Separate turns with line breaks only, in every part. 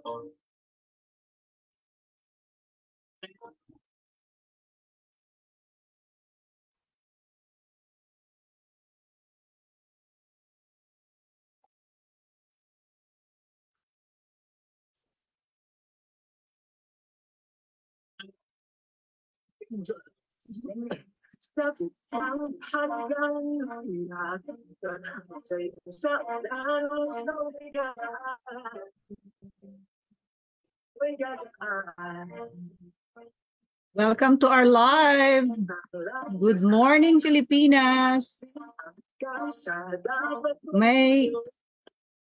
在黑暗裡，那種最心愛的感覺。
Welcome to our live. Good morning, Pilipinas. May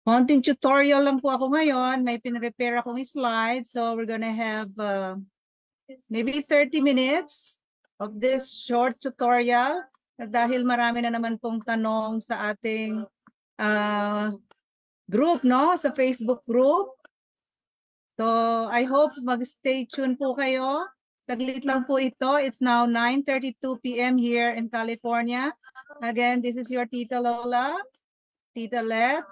konting tutorial lang po ako ngayon. May pinrepare akong slide. So we're gonna have uh, maybe 30 minutes of this short tutorial. At dahil marami na naman pong tanong sa ating uh, group, no? Sa Facebook group. So, I hope mag-stay tuned po kayo. Taglit lang po ito. It's now 9.32 p.m. here in California. Again, this is your Tita Lola, Tita Let.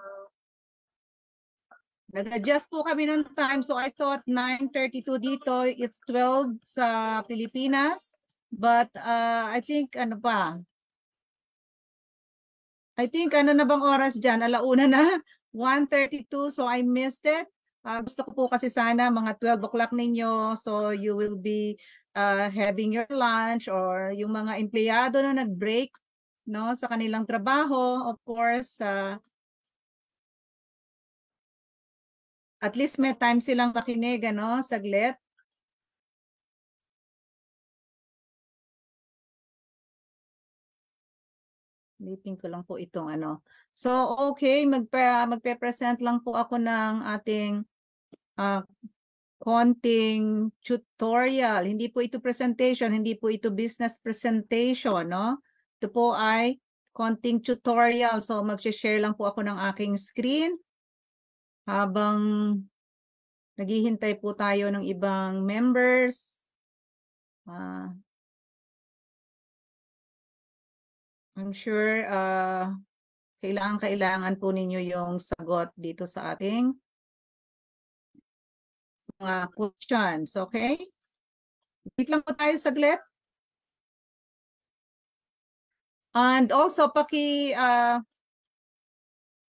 Nag-adjust po kami ng time. So, I thought 9.32 dito. It's 12 sa Pilipinas. But uh, I think, ano pa? I think, ano na bang oras dyan? Alauna na. 1.32. So, I missed it. Uh, gusto ko po kasi sana mga 12 o'clock ninyo so you will be uh, having your lunch or yung mga empleyado na nag-break no sa kanilang trabaho of course uh, at least may time silang makinig ano saglit Lipin ko lang po itong ano. So, okay, magpe, magpe-present lang po ako ng ating uh, konting tutorial. Hindi po ito presentation, hindi po ito business presentation, no? Ito po ay konting tutorial. So mag-share lang po ako ng aking screen habang naghihintay po tayo ng ibang members. Uh, I'm sure uh, kailangan-kailangan po ninyo yung sagot dito sa ating uh, questions, okay?
Wait lang po tayo saglit. And
also, paki, uh,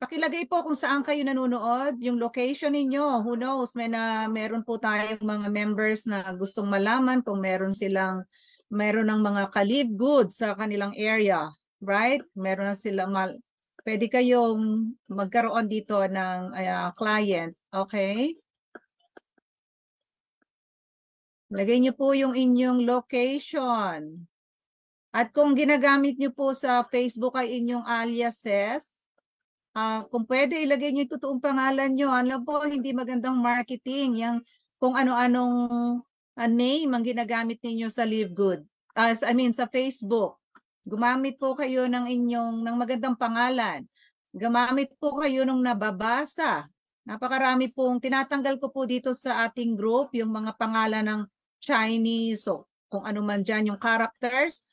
pakilagay po kung saan kayo nanonood, yung location ninyo. Who knows, may na, meron po tayong mga members na gustong malaman kung meron silang, meron ng mga kalib good sa kanilang area, right? Meron na silang, mal pwede kayong magkaroon dito ng uh, client, okay? Lagay niyo po yung inyong location. At kung ginagamit niyo po sa Facebook ay inyong aliases, uh, kung pwede ilagay niyo yung totoong pangalan niyo. Ano po, hindi magandang marketing. Yung kung ano-anong uh, name ang ginagamit niyo sa LiveGood. Good. Uh, ah, I mean, sa Facebook. Gumamit po kayo ng inyong ng magandang pangalan. Gumamit po kayo ng nababasa. Napakarami pong tinatanggal ko po dito sa ating group yung mga pangalan ng Chinese, so kung ano man dyan yung characters.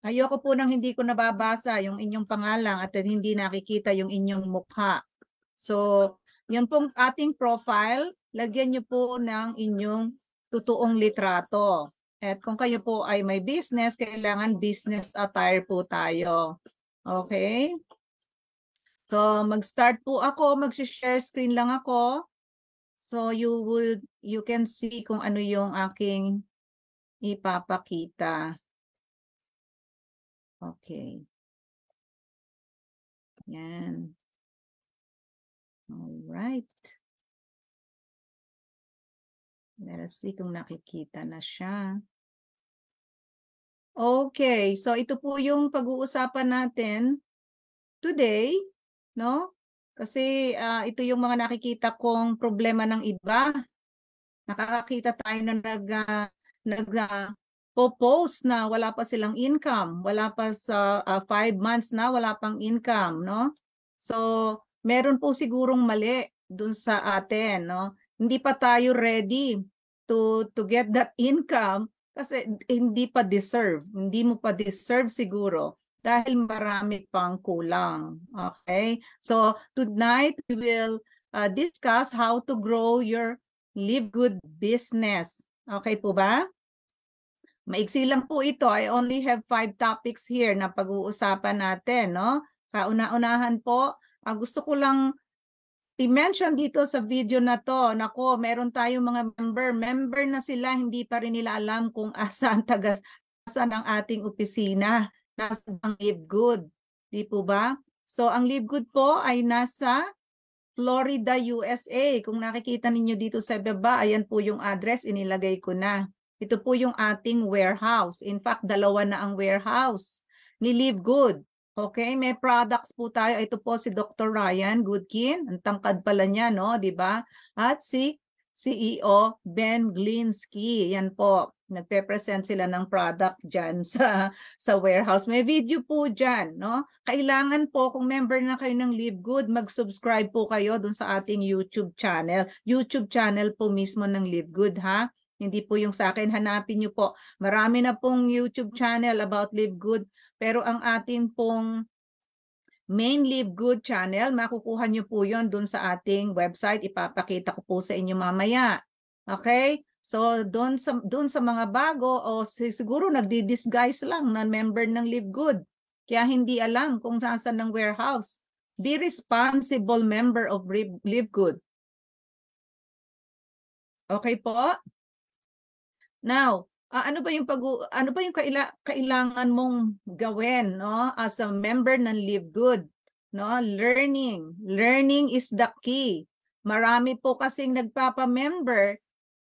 Ayoko po nang hindi ko nababasa yung inyong pangalan at hindi nakikita yung inyong mukha. So, yan pong ating profile. Lagyan niyo po ng inyong totoong litrato. At kung kayo po ay may business, kailangan business attire po tayo. Okay? So, mag-start po ako. Mag-share screen lang ako. So you will you can see kung ano yung aking ipapakita. Okay.
Yan. All right. Let us see kung nakikita
na siya. Okay, so ito po yung pag-uusapan natin today, no? Kasi uh, ito yung mga nakikita kong problema ng iba. Nakakakita tayo na nag, uh, nag uh, ah, post na wala pa silang income, wala pa sa uh, five months na wala pang income, no? So, meron po sigurong mali dun sa atin, no? Hindi pa tayo ready to to get that income kasi hindi pa deserve, hindi mo pa deserve siguro dahil marami pang kulang. Okay? So tonight we will uh, discuss how to grow your live good business. Okay po ba? Maiksi lang po ito. I only have five topics here na pag-uusapan natin, no? Kauna-unahan po, uh, gusto ko lang i-mention dito sa video na to, nako, meron tayong mga member. Member na sila, hindi pa rin nila alam kung asan taga asan ang ating opisina nasa ang live good. Di po ba? So, ang live good po ay nasa Florida, USA. Kung nakikita ninyo dito sa baba, ayan po yung address, inilagay ko na. Ito po yung ating warehouse. In fact, dalawa na ang warehouse ni Live Good. Okay, may products po tayo. Ito po si Dr. Ryan Goodkin. Ang tangkad pala niya, no? ba? Diba? At si CEO Ben Glinsky. Yan po nagpe-present sila ng product dyan sa, sa warehouse. May video po dyan, no? Kailangan po, kung member na kayo ng Live Good, mag-subscribe po kayo dun sa ating YouTube channel. YouTube channel po mismo ng Live Good, ha? Hindi po yung sa akin, hanapin nyo po. Marami na pong YouTube channel about Live Good, pero ang ating pong main Live Good channel, makukuha nyo po yon dun sa ating website. Ipapakita ko po sa inyo mamaya. Okay? So doon sa doon sa mga bago o oh, siguro nagdi-disguise lang na member ng Live Good. Kaya hindi alam kung saan saan ng warehouse. Be responsible member of Live Good. Okay po? Now, uh, ano ba yung pag ano ba yung kaila, kailangan mong gawin no as a member ng Live Good? No, learning. Learning is the key. Marami po kasing nagpapa-member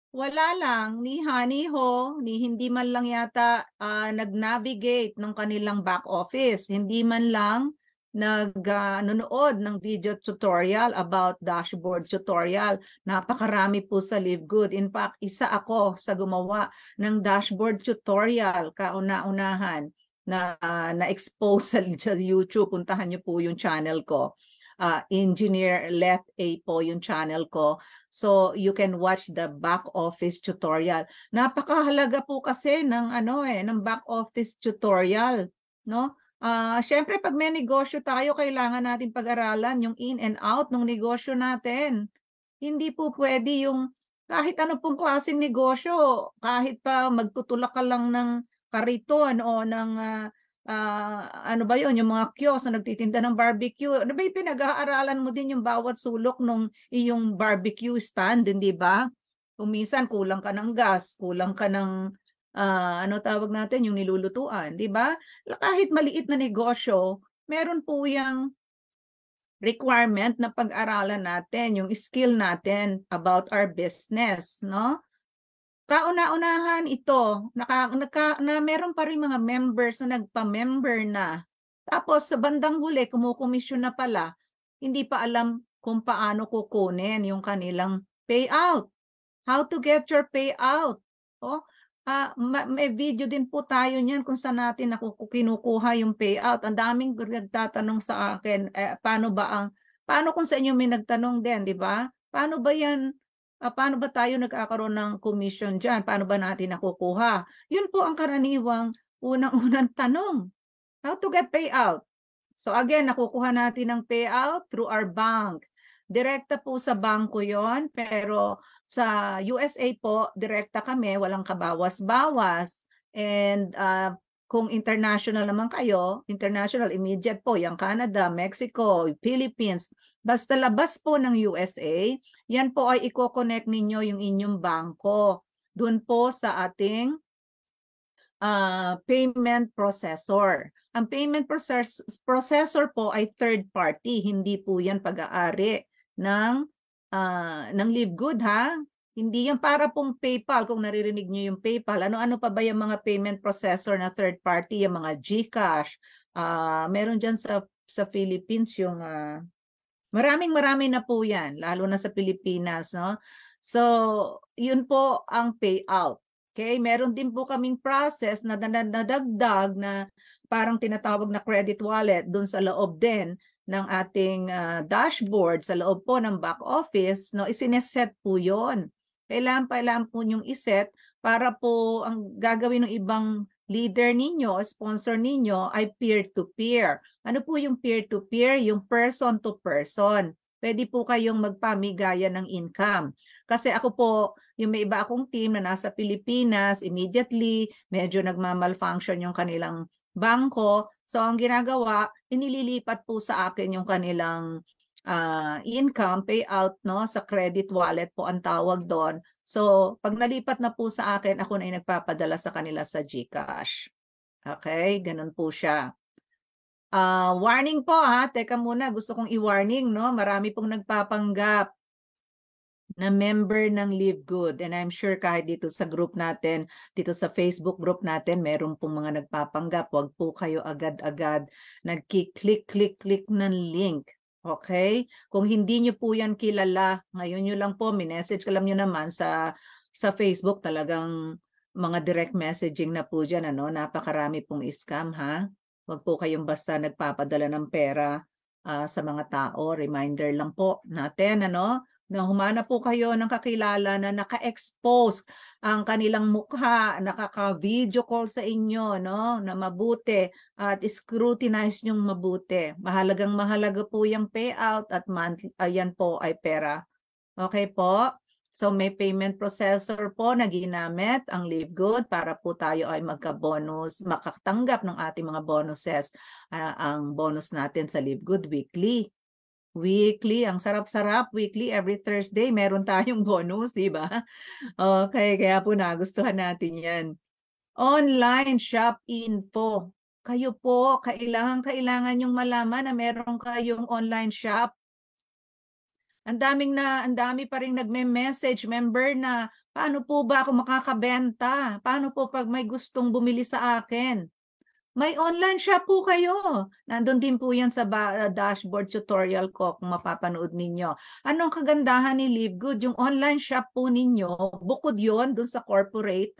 wala lang, ni Ho, ni hindi man lang yata uh, nag-navigate ng kanilang back office, hindi man lang nag-nunood ah, uh, ng video tutorial about dashboard tutorial. Napakarami po sa Live Good. In fact, isa ako sa gumawa ng dashboard tutorial kauna-unahan na uh, na-expose sa YouTube. Puntahan niyo po yung channel ko uh, engineer let A po yung channel ko. So you can watch the back office tutorial. Napakahalaga po kasi ng ano eh ng back office tutorial, no? Ah, uh, syempre pag may negosyo tayo, kailangan natin pag-aralan yung in and out ng negosyo natin. Hindi po pwede yung kahit ano pong klaseng negosyo, kahit pa magtutulak ka lang ng kariton o ng uh, uh, ano ba yon yung mga kiosk na nagtitinda ng barbecue. Ano ba yung pinag-aaralan mo din yung bawat sulok ng iyong barbecue stand, hindi ba? Umisan, kulang ka ng gas, kulang ka ng uh, ano tawag natin, yung nilulutuan, di ba? Kahit maliit na negosyo, meron po yung requirement na pag-aralan natin, yung skill natin about our business, no? kauna-unahan ito, naka, naka, na meron pa rin mga members na nagpa-member na. Tapos sa bandang huli, kumukomisyon na pala, hindi pa alam kung paano kukunin yung kanilang payout. How to get your payout. Oh, uh, may video din po tayo niyan kung saan natin kinukuha yung payout. Ang daming nagtatanong sa akin, eh, paano ba ang, paano kung sa inyo may nagtanong din, di ba? Paano ba yan uh, paano ba tayo nagkakaroon ng commission dyan? Paano ba natin nakukuha? Yun po ang karaniwang unang-unang tanong. How to get payout? So again, nakukuha natin ng payout through our bank. Direkta po sa bangko yon pero sa USA po, direkta kami, walang kabawas-bawas. And uh, kung international naman kayo, international, immediate po, yung Canada, Mexico, Philippines, basta labas po ng USA, yan po ay i-connect ninyo yung inyong bangko doon po sa ating uh, payment processor. Ang payment process processor po ay third party, hindi po yan pag-aari ng uh, ng Live Good ha. Hindi yan para pong PayPal, kung naririnig nyo yung PayPal. Ano-ano pa ba yung mga payment processor na third party, yung mga GCash? Uh, meron dyan sa, sa Philippines yung... Uh, maraming marami na po yan, lalo na sa Pilipinas. No? So, yun po ang payout. Okay, meron din po kaming process na nadagdag na parang tinatawag na credit wallet doon sa loob din ng ating uh, dashboard sa loob po ng back office, no, isineset po 'yon kailangan kailangan po niyong iset para po ang gagawin ng ibang leader ninyo, sponsor ninyo ay peer-to-peer. Ano po yung peer-to-peer? Yung person-to-person. -person. Pwede po kayong magpamigaya ng income. Kasi ako po, yung may iba akong team na nasa Pilipinas, immediately, medyo nagmamalfunction yung kanilang bangko. So, ang ginagawa, inililipat po sa akin yung kanilang uh, income payout no sa credit wallet po ang tawag doon. So, pag nalipat na po sa akin, ako na yung nagpapadala sa kanila sa GCash. Okay, ganun po siya. Uh, warning po ha, teka muna, gusto kong i-warning no, marami pong nagpapanggap na member ng Live Good and I'm sure kahit dito sa group natin, dito sa Facebook group natin, meron pong mga nagpapanggap. Huwag po kayo agad-agad nagki-click-click-click ng link Okay? Kung hindi nyo po yan kilala, ngayon nyo lang po, minessage, alam nyo naman sa, sa Facebook talagang mga direct messaging na po dyan, ano? napakarami pong scam ha. Huwag po kayong basta nagpapadala ng pera uh, sa mga tao. Reminder lang po natin, ano? na humana po kayo ng kakilala na naka-expose ang kanilang mukha, nakaka-video call sa inyo, no? Na mabuti at scrutinize yung mabuti. Mahalagang mahalaga po yung payout at monthly, ayan po ay pera. Okay po? So may payment processor po na ginamit ang LiveGood para po tayo ay magka-bonus, makatanggap ng ating mga bonuses, uh, ang bonus natin sa LiveGood weekly. Weekly, ang sarap-sarap, weekly, every Thursday, meron tayong bonus, di ba? Okay, kaya po nagustuhan natin yan. Online shop info. Kayo po, kailangan-kailangan yung malaman na meron kayong online shop ang daming na ang dami pa ring nagme-message member na paano po ba ako makakabenta? Paano po pag may gustong bumili sa akin? May online shop po kayo. Nandun din po yan sa ah, dashboard tutorial ko kung mapapanood ninyo. Anong kagandahan ni LiveGood? Yung online shop po ninyo, bukod yon dun sa corporate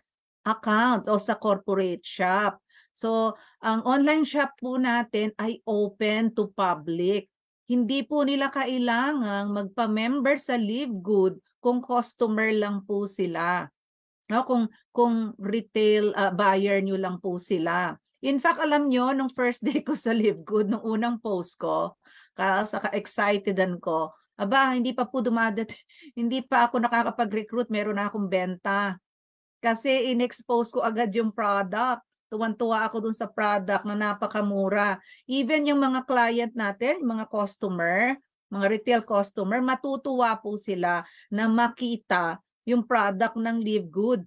account o sa corporate shop. So, ang online shop po natin ay open to public. Hindi po nila kailangang magpa-member sa LiveGood kung customer lang po sila. No, kung kung retail uh, buyer niyo lang po sila. In fact, alam nyo, nung first day ko sa Live Good, nung unang post ko, sa ka-excitedan ko, aba, hindi pa po dumadat, hindi pa ako nakakapag-recruit, meron na akong benta. Kasi in-expose ko agad yung product. Tuwan-tuwa ako dun sa product na napakamura. Even yung mga client natin, mga customer, mga retail customer, matutuwa po sila na makita yung product ng Live Good.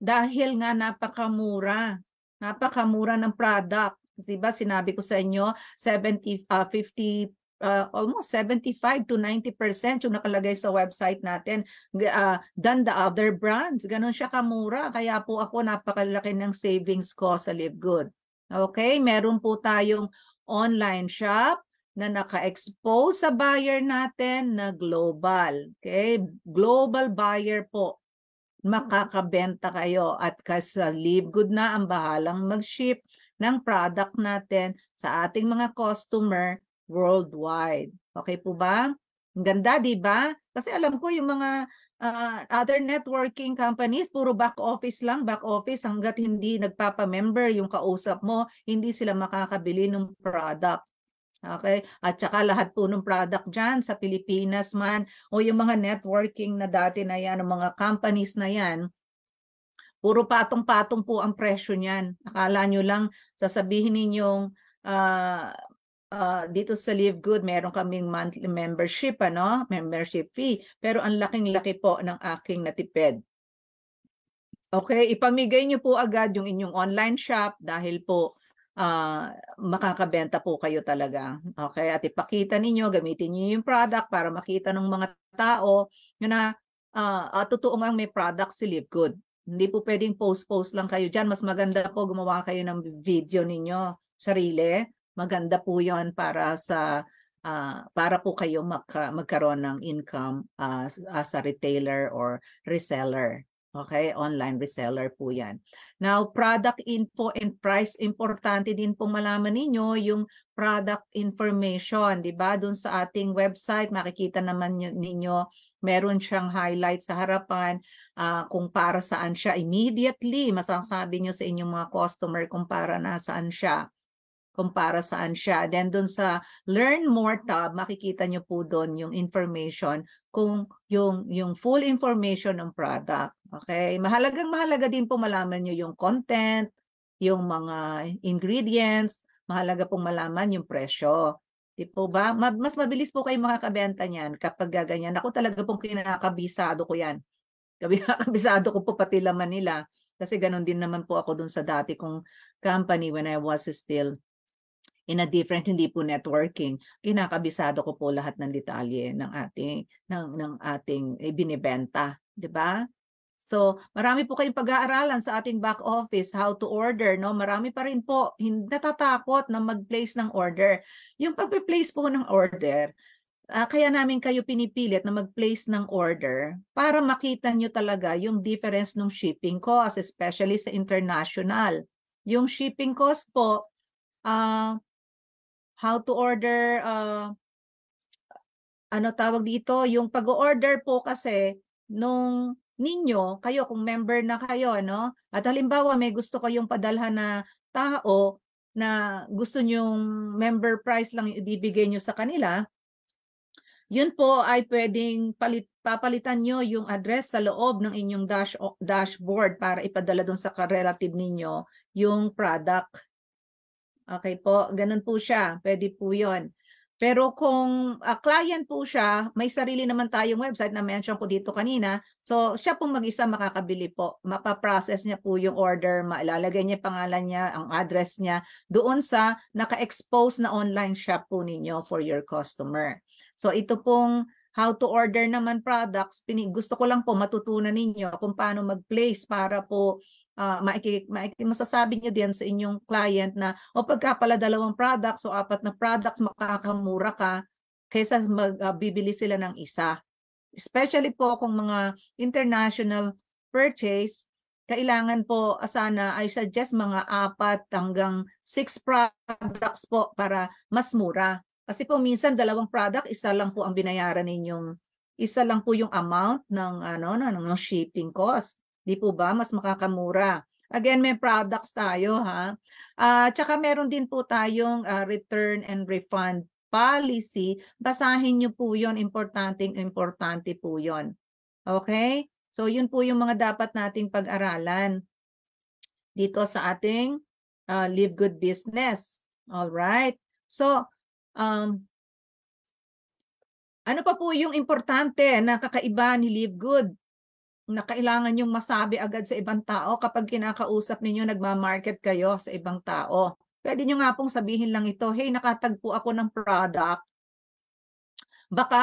Dahil nga napakamura Napakamura ng product. ba sinabi ko sa inyo, 70, uh, 50 uh, almost 75 to 90% yung nakalagay sa website natin uh, than the other brands. Ganon siya kamura. Kaya po ako napakalaki ng savings ko sa Live Good. Okay, meron po tayong online shop na naka-expose sa buyer natin na global. Okay, global buyer po makakabenta kayo at kasalib good na ang bahalang mag-ship ng product natin sa ating mga customer worldwide. Okay po ba? Ang ganda, di ba? Kasi alam ko yung mga uh, other networking companies, puro back office lang, back office hanggat hindi nagpapa-member yung kausap mo, hindi sila makakabili ng product. Okay? At saka lahat po ng product dyan sa Pilipinas man o yung mga networking na dati na yan, mga companies na yan, puro patong-patong po ang presyo niyan. Akala nyo lang, sasabihin ninyong uh, uh, dito sa Live Good, meron kaming monthly membership, ano? membership fee. Pero ang laking-laki po ng aking natipid. Okay, ipamigay nyo po agad yung inyong online shop dahil po uh, makakabenta po kayo talaga. Okay? At ipakita ninyo, gamitin niyo yung product para makita ng mga tao na uh, uh, totoo nga may product si Live Good. Hindi po pwedeng post-post lang kayo dyan. Mas maganda po gumawa kayo ng video ninyo sarili. Maganda po yon para sa uh, para po kayo magka, magkaroon ng income uh, as a retailer or reseller. Okay, online reseller po yan. Now, product info and price, importante din pong malaman ninyo yung product information, di ba? Doon sa ating website, makikita naman ninyo, meron siyang highlight sa harapan uh, kung para saan siya immediately. Masasabi nyo sa inyong mga customer kung para na saan siya kung para saan siya. Then doon sa Learn More tab, makikita nyo po doon yung information kung yung, yung full information ng product. Okay? Mahalagang mahalaga din po malaman nyo yung content, yung mga ingredients, mahalaga pong malaman yung presyo. Di po ba? Mas mabilis po kayo makakabenta niyan kapag ganyan. Ako talaga pong kinakabisado ko yan. Kinakabisado ko po pati laman nila. Kasi ganun din naman po ako dun sa dati kong company when I was still in a different hindi po networking kinakabisado ko po lahat ng detalye ng ating ng ng ating ibinebenta eh, di ba So, marami po kayong pag-aaralan sa ating back office, how to order, no? Marami pa rin po hindi natatakot na mag-place ng order. Yung pag-place po ng order, uh, kaya namin kayo pinipilit na mag-place ng order para makita nyo talaga yung difference ng shipping cost, especially sa international. Yung shipping cost po, uh, how to order, uh, ano tawag dito, yung pag-order po kasi nung ninyo, kayo kung member na kayo, ano? At halimbawa may gusto kayong padalhan na tao na gusto nyong member price lang ibibigay nyo sa kanila, yun po ay pwedeng palit, papalitan nyo yung address sa loob ng inyong dash, dashboard para ipadala doon sa relative ninyo yung product Okay po, ganun po siya. Pwede po yon. Pero kung uh, client po siya, may sarili naman tayong website na mention ko dito kanina. So siya pong mag-isa makakabili po. Mapaprocess niya po yung order, mailalagay niya pangalan niya, ang address niya doon sa naka-expose na online shop po ninyo for your customer. So ito pong how to order naman products, gusto ko lang po matutunan ninyo kung paano mag-place para po uh, maiki, maiki, masasabi nyo din sa inyong client na o oh, pagka pala dalawang products o apat na products makakamura ka kaysa magbibili ah, uh, sila ng isa. Especially po kung mga international purchase, kailangan po ah, sana I suggest mga apat hanggang six products po para mas mura. Kasi po minsan dalawang product, isa lang po ang binayaran ninyong isa lang po yung amount ng ano ng, ng shipping cost. Di po ba? Mas makakamura. Again, may products tayo ha. Uh, tsaka meron din po tayong uh, return and refund policy. Basahin nyo po yon Importanting importante po yon Okay? So, yun po yung mga dapat nating pag-aralan dito sa ating uh, Live Good Business. All right. So, um, ano pa po yung importante na kakaiba ni Live Good? na kailangan yung masabi agad sa ibang tao kapag kinakausap ninyo, nagmamarket kayo sa ibang tao. Pwede nyo nga pong sabihin lang ito, hey, nakatagpo ako ng product. Baka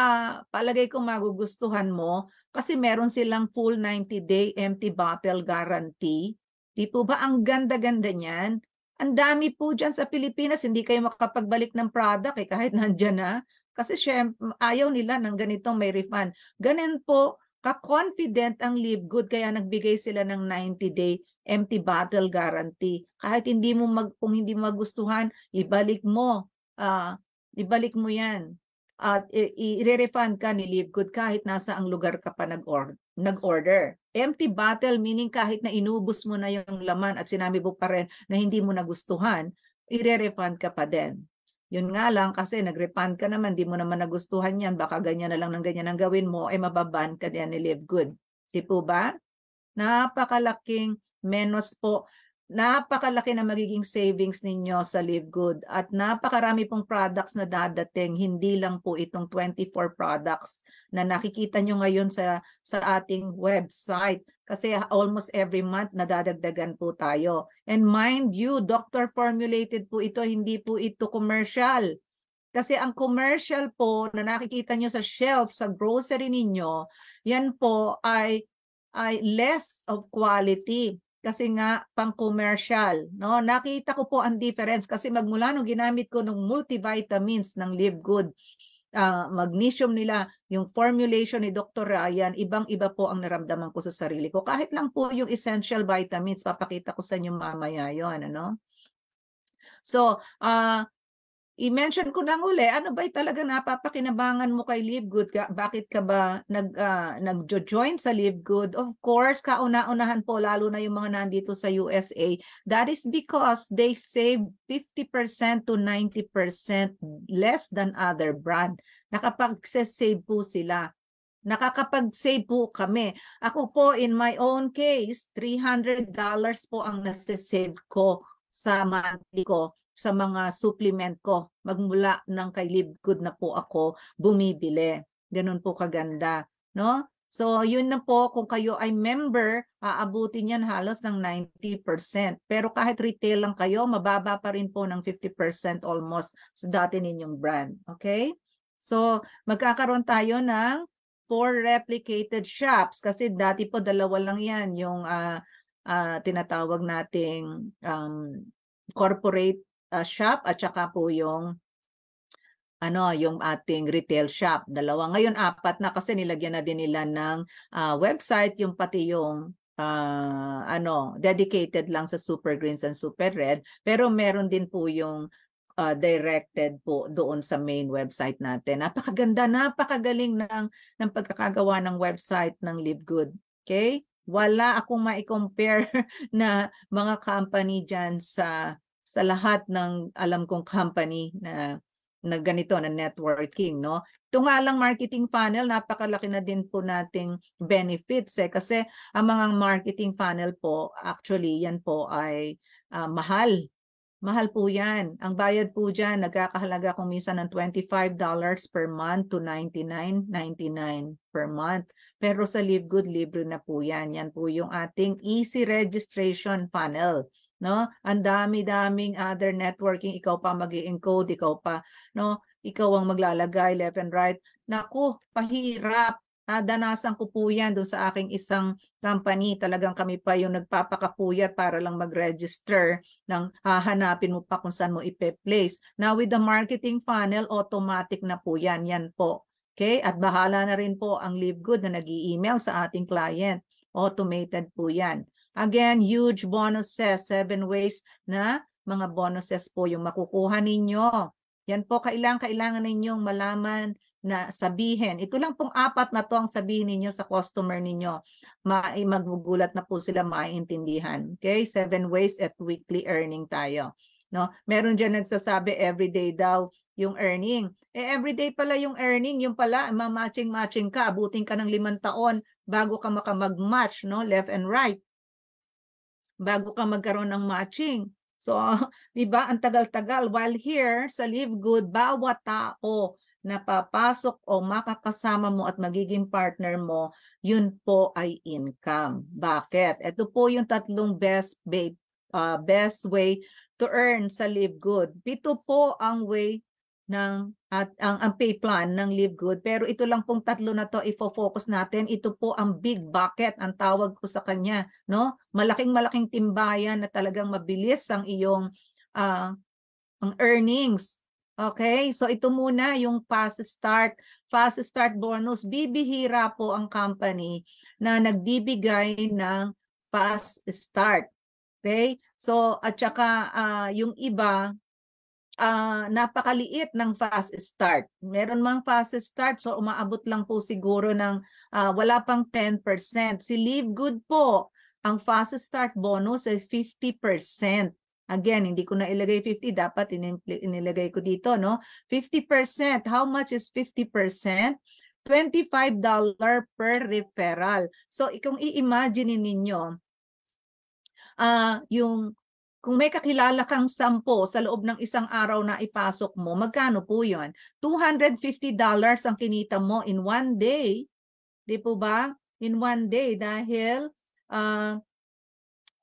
palagay ko magugustuhan mo kasi meron silang full 90-day empty bottle guarantee. Di po ba ang ganda-ganda niyan? Ang dami po dyan sa Pilipinas, hindi kayo makapagbalik ng product eh, kahit nandyan na. Kasi syempre, ayaw nila ng ganito may refund. Ganun po, ka-confident ang Live Good kaya nagbigay sila ng 90-day empty bottle guarantee. Kahit hindi mo mag, kung hindi mo magustuhan, ibalik mo. Uh, ibalik mo yan. At i-refund ka ni Live Good kahit nasa ang lugar ka pa nag-order. Nag -order. Empty bottle meaning kahit na inubos mo na yung laman at sinabi mo pa rin na hindi mo nagustuhan, i-refund ka pa din. Yun nga lang kasi nag-refund ka naman, di mo naman nagustuhan yan, baka ganyan na lang ng ganyan ang gawin mo, eh, mababan ka din ni Live Good. Di po ba? Napakalaking menos po napakalaki na magiging savings ninyo sa Live Good at napakarami pong products na dadating, hindi lang po itong 24 products na nakikita nyo ngayon sa, sa ating website kasi almost every month nadadagdagan po tayo. And mind you, doctor formulated po ito, hindi po ito commercial. Kasi ang commercial po na nakikita nyo sa shelf, sa grocery ninyo, yan po ay, ay less of quality kasi nga pang-commercial. No? Nakita ko po ang difference kasi magmula nung ginamit ko ng multivitamins ng Live Good, uh, magnesium nila, yung formulation ni Dr. Ryan, ibang-iba po ang naramdaman ko sa sarili ko. Kahit lang po yung essential vitamins, papakita ko sa inyo mamaya yon ano? So, uh, I-mention ko nang uli, ano ba talaga napapakinabangan mo kay Live Good? bakit ka ba nag, uh, ah, nag-join sa Live Good? Of course, kauna-unahan po, lalo na yung mga nandito sa USA. That is because they save 50% to 90% less than other brand. Nakapag-save po sila nakakapag-save po kami. Ako po, in my own case, $300 po ang nasa-save ko sa monthly ko sa mga supplement ko. Magmula ng kay Good na po ako bumibili. Ganun po kaganda, no? So, yun na po, kung kayo ay member, aabutin yan halos ng 90%. Pero kahit retail lang kayo, mababa pa rin po ng 50% almost sa dati ninyong brand. Okay? So, magkakaroon tayo ng four replicated shops kasi dati po dalawa lang yan yung uh, uh, tinatawag nating um, corporate uh, shop at saka po yung ano, yung ating retail shop. Dalawa. Ngayon, apat na kasi nilagyan na din nila ng uh, website, yung pati yung uh, ano, dedicated lang sa Super Greens and Super Red. Pero meron din po yung uh, directed po doon sa main website natin. Napakaganda, napakagaling ng, ng pagkakagawa ng website ng Live Good. Okay? Wala akong mai compare na mga company diyan sa sa lahat ng alam kong company na na ganito na networking no ito nga lang marketing funnel napakalaki na din po nating benefits eh kasi ang mga marketing funnel po actually yan po ay uh, mahal mahal po yan ang bayad po diyan nagkakahalaga kung minsan ng $25 dollars per month to $99.99 per month pero sa Live Good libre na po yan yan po yung ating easy registration funnel no? Ang dami-daming other networking, ikaw pa mag encode ikaw pa, no? Ikaw ang maglalagay left and right. Naku, pahirap. Ah, danasan ko po yan doon sa aking isang company. Talagang kami pa yung nagpapakapuyat para lang mag-register ng hahanapin ah, mo pa kung saan mo ipe-place. Now, with the marketing funnel, automatic na po yan. Yan po. Okay? At bahala na rin po ang LiveGood na nag email sa ating client. Automated po yan. Again, huge bonuses, seven ways na mga bonuses po yung makukuha ninyo. Yan po, kailangan, kailangan ninyong malaman na sabihin. Ito lang pong apat na to ang sabihin ninyo sa customer ninyo. Ma magugulat na po sila maiintindihan. Okay? Seven ways at weekly earning tayo. No? Meron diyan nagsasabi everyday daw yung earning. Eh everyday pala yung earning, yung pala matching matching ka, abutin ka ng limang taon bago ka makamag-match, no? Left and right bago ka magkaroon ng matching. So, di ba, ang tagal-tagal. While here, sa Live Good, bawat tao na papasok o makakasama mo at magiging partner mo, yun po ay income. Bakit? Ito po yung tatlong best, babe, uh, ah, best way to earn sa Live Good. Pito po ang way ng at ang, ang pay plan ng Live Good. Pero ito lang pong tatlo na to ipo focus natin. Ito po ang big bucket ang tawag ko sa kanya, no? Malaking malaking timbayan na talagang mabilis ang iyong uh, ang earnings. Okay? So ito muna yung fast start, fast start bonus. Bibihira po ang company na nagbibigay ng fast start. Okay? So at saka uh, yung iba uh, napakaliit ng fast start. Meron mang fast start, so umaabot lang po siguro ng uh, wala pang 10%. Si Live Good po, ang fast start bonus ay 50%. Again, hindi ko na ilagay 50, dapat inilagay ko dito, no? 50%, how much is 50%? $25 per referral. So, kung i-imagine ninyo, uh, yung kung may kakilala kang sampo sa loob ng isang araw na ipasok mo, magkano po yun? $250 ang kinita mo in one day. Di po ba? In one day dahil uh,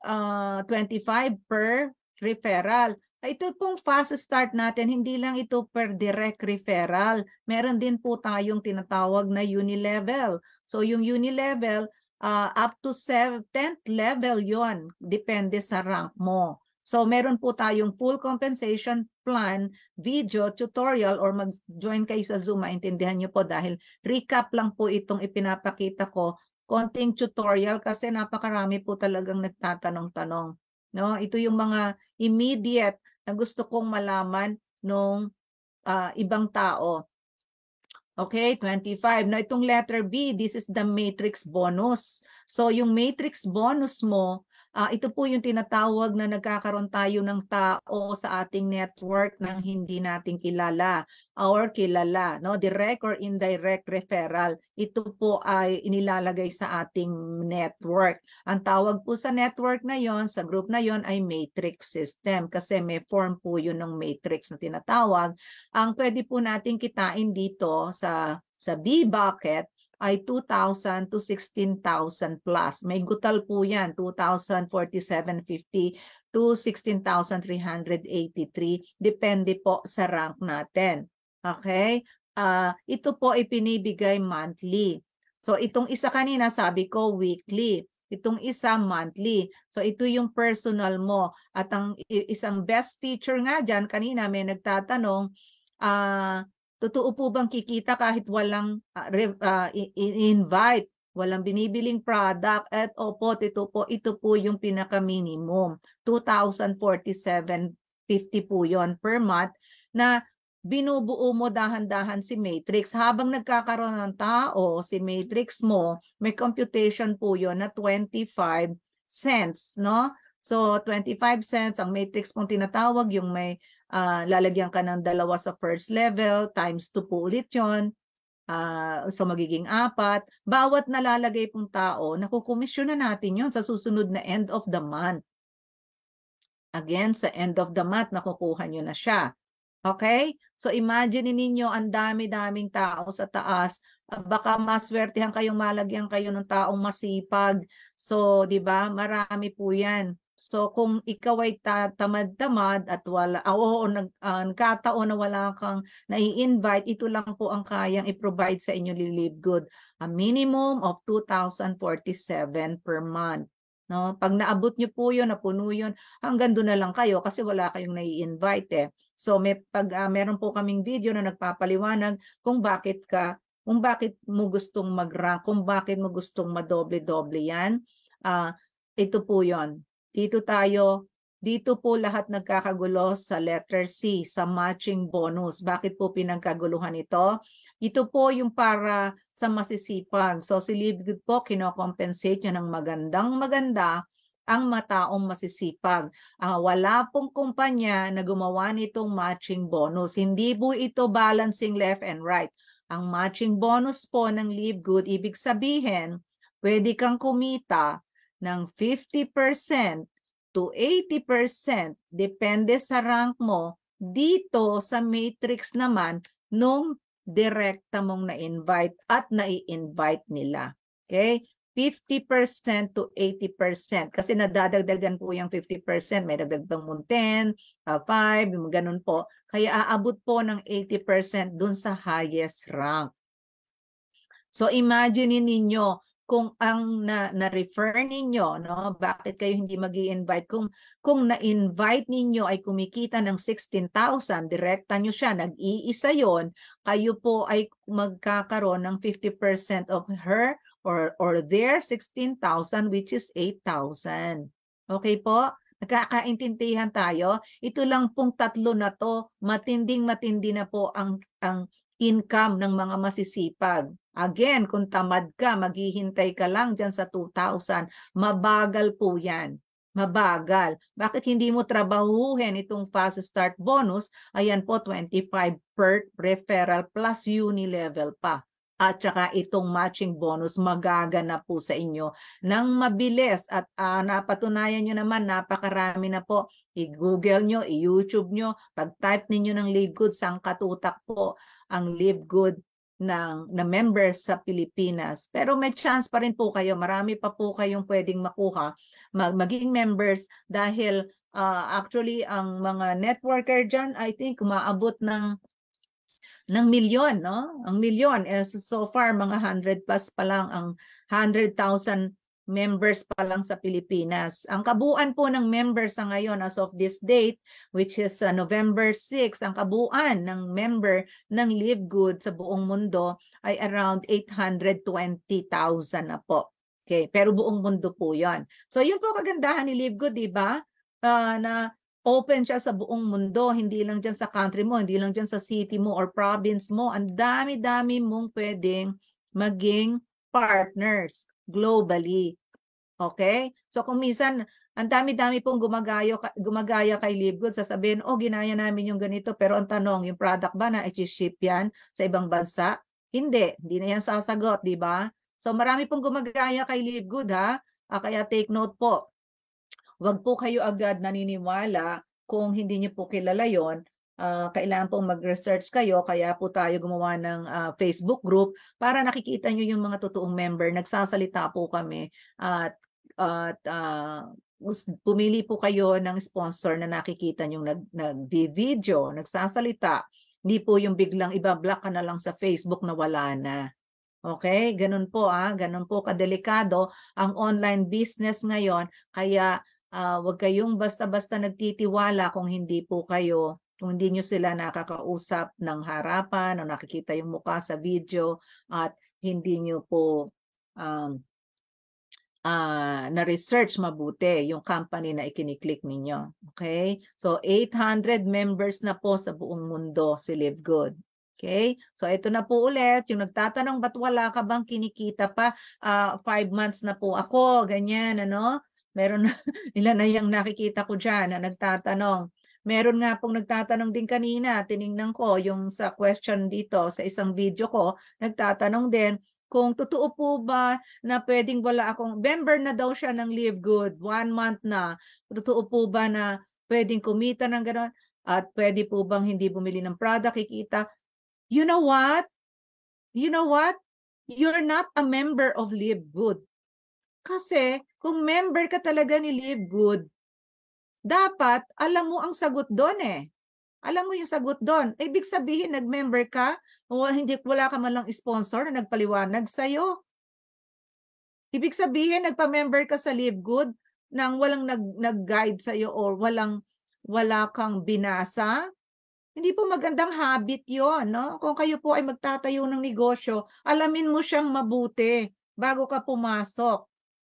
uh, 25 per referral. Ah, ito pong fast start natin, hindi lang ito per direct referral. Meron din po tayong tinatawag na unilevel. So yung unilevel, uh, up to 7th level yon depende sa rank mo. So meron po tayong full compensation plan, video, tutorial, or mag-join kayo sa Zoom, maintindihan nyo po dahil recap lang po itong ipinapakita ko, konting tutorial kasi napakarami po talagang nagtatanong-tanong. No? Ito yung mga immediate na gusto kong malaman nung uh, ibang tao. Okay, 25. Now, itong letter B, this is the matrix bonus. So, yung matrix bonus mo, Uh, ito po yung tinatawag na nagkakaroon tayo ng tao sa ating network ng hindi nating kilala or kilala, no? direct or indirect referral. Ito po ay inilalagay sa ating network. Ang tawag po sa network na yon, sa group na yon ay matrix system kasi may form po yun ng matrix na tinatawag. Ang pwede po nating kitain dito sa sa B bucket ay 2,000 to 16,000 plus. May gutal po yan, 2,047.50 to 16,383. Depende po sa rank natin. Okay? Uh, ito po ay pinibigay monthly. So itong isa kanina sabi ko weekly. Itong isa monthly. So ito yung personal mo. At ang isang best feature nga dyan, kanina may nagtatanong, uh, Totoo po bang kikita kahit walang uh, invite, walang binibiling product? At opo, ito po, ito po yung pinaka-minimum. 2,047.50 po yon per month na binubuo mo dahan-dahan si matrix. Habang nagkakaroon ng tao, si matrix mo, may computation po yon na 25 cents, no? So, 25 cents ang matrix mong tinatawag, yung may Uh, lalagyan ka ng dalawa sa first level, times 2 po ulit yun. Uh, so magiging apat. Bawat nalalagay pong tao, nakukomisyon na natin yon sa susunod na end of the month. Again, sa end of the month, nakukuha nyo na siya. Okay? So imagine ninyo ang dami-daming tao sa taas, ah, baka maswertehan kayong malagyan kayo ng taong masipag. So, 'di ba? Marami po 'yan. So kung ikaw ay tamad tamad at wala ah, oo nag uh, nagkataon na wala kang nai-invite, ito lang po ang kayang i-provide sa inyo Lilib Good, a minimum of 2047 per month. No, pag naabot niyo po 'yon, napuno 'yon, hanggang doon na lang kayo kasi wala kayong nai-invite. Eh. So may pag uh, meron po kaming video na nagpapaliwanag kung bakit ka kung bakit mo gustong mag-rank, kung bakit mo gustong madoble-doble 'yan. Uh, ito po 'yon. Dito tayo, dito po lahat nagkakagulo sa letter C, sa matching bonus. Bakit po pinagkaguluhan ito? Ito po yung para sa masisipag. So si Libgud po, kinocompensate nyo ng magandang maganda ang mataong masisipag. Uh, wala pong kumpanya na gumawa nitong matching bonus. Hindi po ito balancing left and right. Ang matching bonus po ng Live ibig sabihin, pwede kang kumita ng 50% to 80% depende sa rank mo dito sa matrix naman nung direkta mong na-invite at nai-invite nila. Okay? 50% to 80%. Kasi nadadagdagan po yung 50%. May nadagdag mong 10, 5, yung ganun po. Kaya aabot po ng 80% dun sa highest rank. So imagine ninyo, kung ang na, na-refer ninyo, no, bakit kayo hindi magi invite Kung, kung na-invite ninyo ay kumikita ng 16,000, direkta nyo siya, nag-iisa yon kayo po ay magkakaroon ng 50% of her or, or their 16,000 which is 8,000. Okay po? Nagkakaintindihan tayo. Ito lang pong tatlo na to, matinding matindi na po ang, ang income ng mga masisipag. Again, kung tamad ka, maghihintay ka lang dyan sa 2,000, mabagal po yan. Mabagal. Bakit hindi mo trabahuhin itong fast start bonus? Ayan po, 25 per referral plus uni-level pa. At saka itong matching bonus magagana po sa inyo nang mabilis at uh, napatunayan nyo naman napakarami na po. I-google nyo, i-youtube nyo, pag-type ninyo ng live good, katutak po ang live good ng na members sa Pilipinas. Pero may chance pa rin po kayo, marami pa po kayong pwedeng makuha mag maging members dahil uh, actually ang mga networker diyan I think umaabot ng ng milyon, no? Ang milyon is eh, so far mga 100 plus pa lang ang 100,000 members pa lang sa Pilipinas. Ang kabuuan po ng members sa ngayon as of this date, which is uh, November 6, ang kabuuan ng member ng Live Good sa buong mundo ay around 820,000 na po. Okay, pero buong mundo po 'yon. So 'yun po kagandahan ni Live Good, 'di ba? Uh, na open siya sa buong mundo, hindi lang diyan sa country mo, hindi lang diyan sa city mo or province mo. Ang dami-dami mong pwedeng maging partners globally. Okay? So kung minsan, ang dami-dami pong gumagayo, gumagaya kay Libgood, sasabihin, oh, ginaya namin yung ganito, pero ang tanong, yung product ba na i-ship yan sa ibang bansa? Hindi, hindi na yan sasagot, di ba? So marami pong gumagaya kay Libgood, ha? Ah, kaya take note po. Huwag po kayo agad naniniwala kung hindi niyo po kilala yon uh, kailangan pong mag-research kayo kaya po tayo gumawa ng uh, Facebook group para nakikita nyo yung mga totoong member. Nagsasalita po kami at at uh, pumili po kayo ng sponsor na nakikita nyo nag, nag-video, nagsasalita. Hindi po yung biglang ibablock ka na lang sa Facebook na wala na. Okay, ganun po ah, ganun po kadelikado ang online business ngayon. Kaya uh, wag kayong basta-basta nagtitiwala kung hindi po kayo kung hindi nyo sila nakakausap ng harapan o nakikita yung mukha sa video at hindi nyo po um, uh, na-research mabuti yung company na ikiniklik ninyo. Okay? So, 800 members na po sa buong mundo si Live Good. Okay? So, ito na po ulit. Yung nagtatanong, ba't wala ka bang kinikita pa? Uh, five months na po ako. Ganyan, ano? Meron na, ilan na yung nakikita ko dyan na nagtatanong. Meron nga pong nagtatanong din kanina, tiningnan ko yung sa question dito sa isang video ko, nagtatanong din kung totoo po ba na pwedeng wala akong, member na daw siya ng Live Good, one month na, totoo po ba na pwedeng kumita ng gano'n at pwede po bang hindi bumili ng product, kikita. You know what? You know what? You're not a member of Live Good. Kasi kung member ka talaga ni Live Good, dapat alam mo ang sagot doon eh. Alam mo yung sagot doon. Ibig sabihin, nag-member ka, o hindi, wala ka man lang sponsor na nagpaliwanag sa'yo. Ibig sabihin, nagpa-member ka sa Live Good nang walang nag, nag-guide sa'yo or walang, wala kang binasa. Hindi po magandang habit yon no? Kung kayo po ay magtatayo ng negosyo, alamin mo siyang mabuti bago ka pumasok.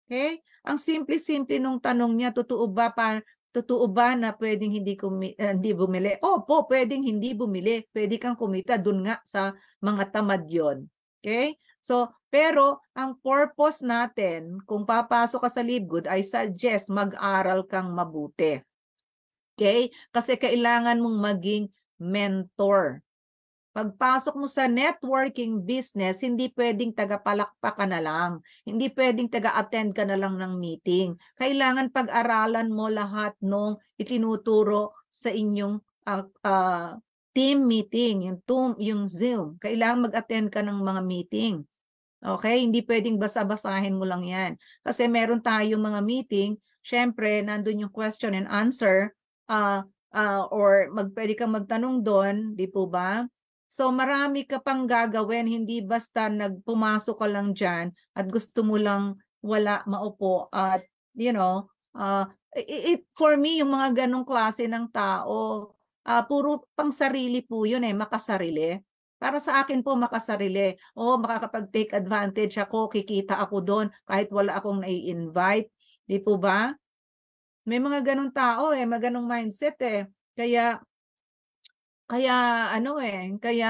Okay? Ang simple-simple nung tanong niya, totoo ba pa Totoo ba na pwedeng hindi, kumi- uh, hindi bumili? Opo, pwedeng hindi bumili. Pwede kang kumita dun nga sa mga tamad yon. Okay? So, pero ang purpose natin, kung papasok ka sa Libgood Good, I suggest mag-aral kang mabuti. Okay? Kasi kailangan mong maging mentor. Pagpasok mo sa networking business, hindi pwedeng tagapalakpa ka na lang. Hindi pwedeng taga-attend ka na lang ng meeting. Kailangan pag-aralan mo lahat ng itinuturo sa inyong uh, uh, team meeting, yung, Zoom, yung Zoom. Kailangan mag-attend ka ng mga meeting. Okay? Hindi pwedeng basa-basahin mo lang yan. Kasi meron tayong mga meeting, syempre, nandun yung question and answer, uh, uh, or mag, pwede kang magtanong doon, di po ba? So marami ka pang gagawin, hindi basta nagpumasok ka lang dyan at gusto mo lang wala maupo at you know, uh, ah, it, it, for me yung mga ganong klase ng tao, uh, puro pang sarili po yun eh, makasarili. Para sa akin po, makasarili. O, oh, makakapag-take advantage ako, kikita ako doon kahit wala akong nai-invite. Di po ba? May mga ganong tao eh, mga ganong mindset eh. Kaya kaya ano eh, kaya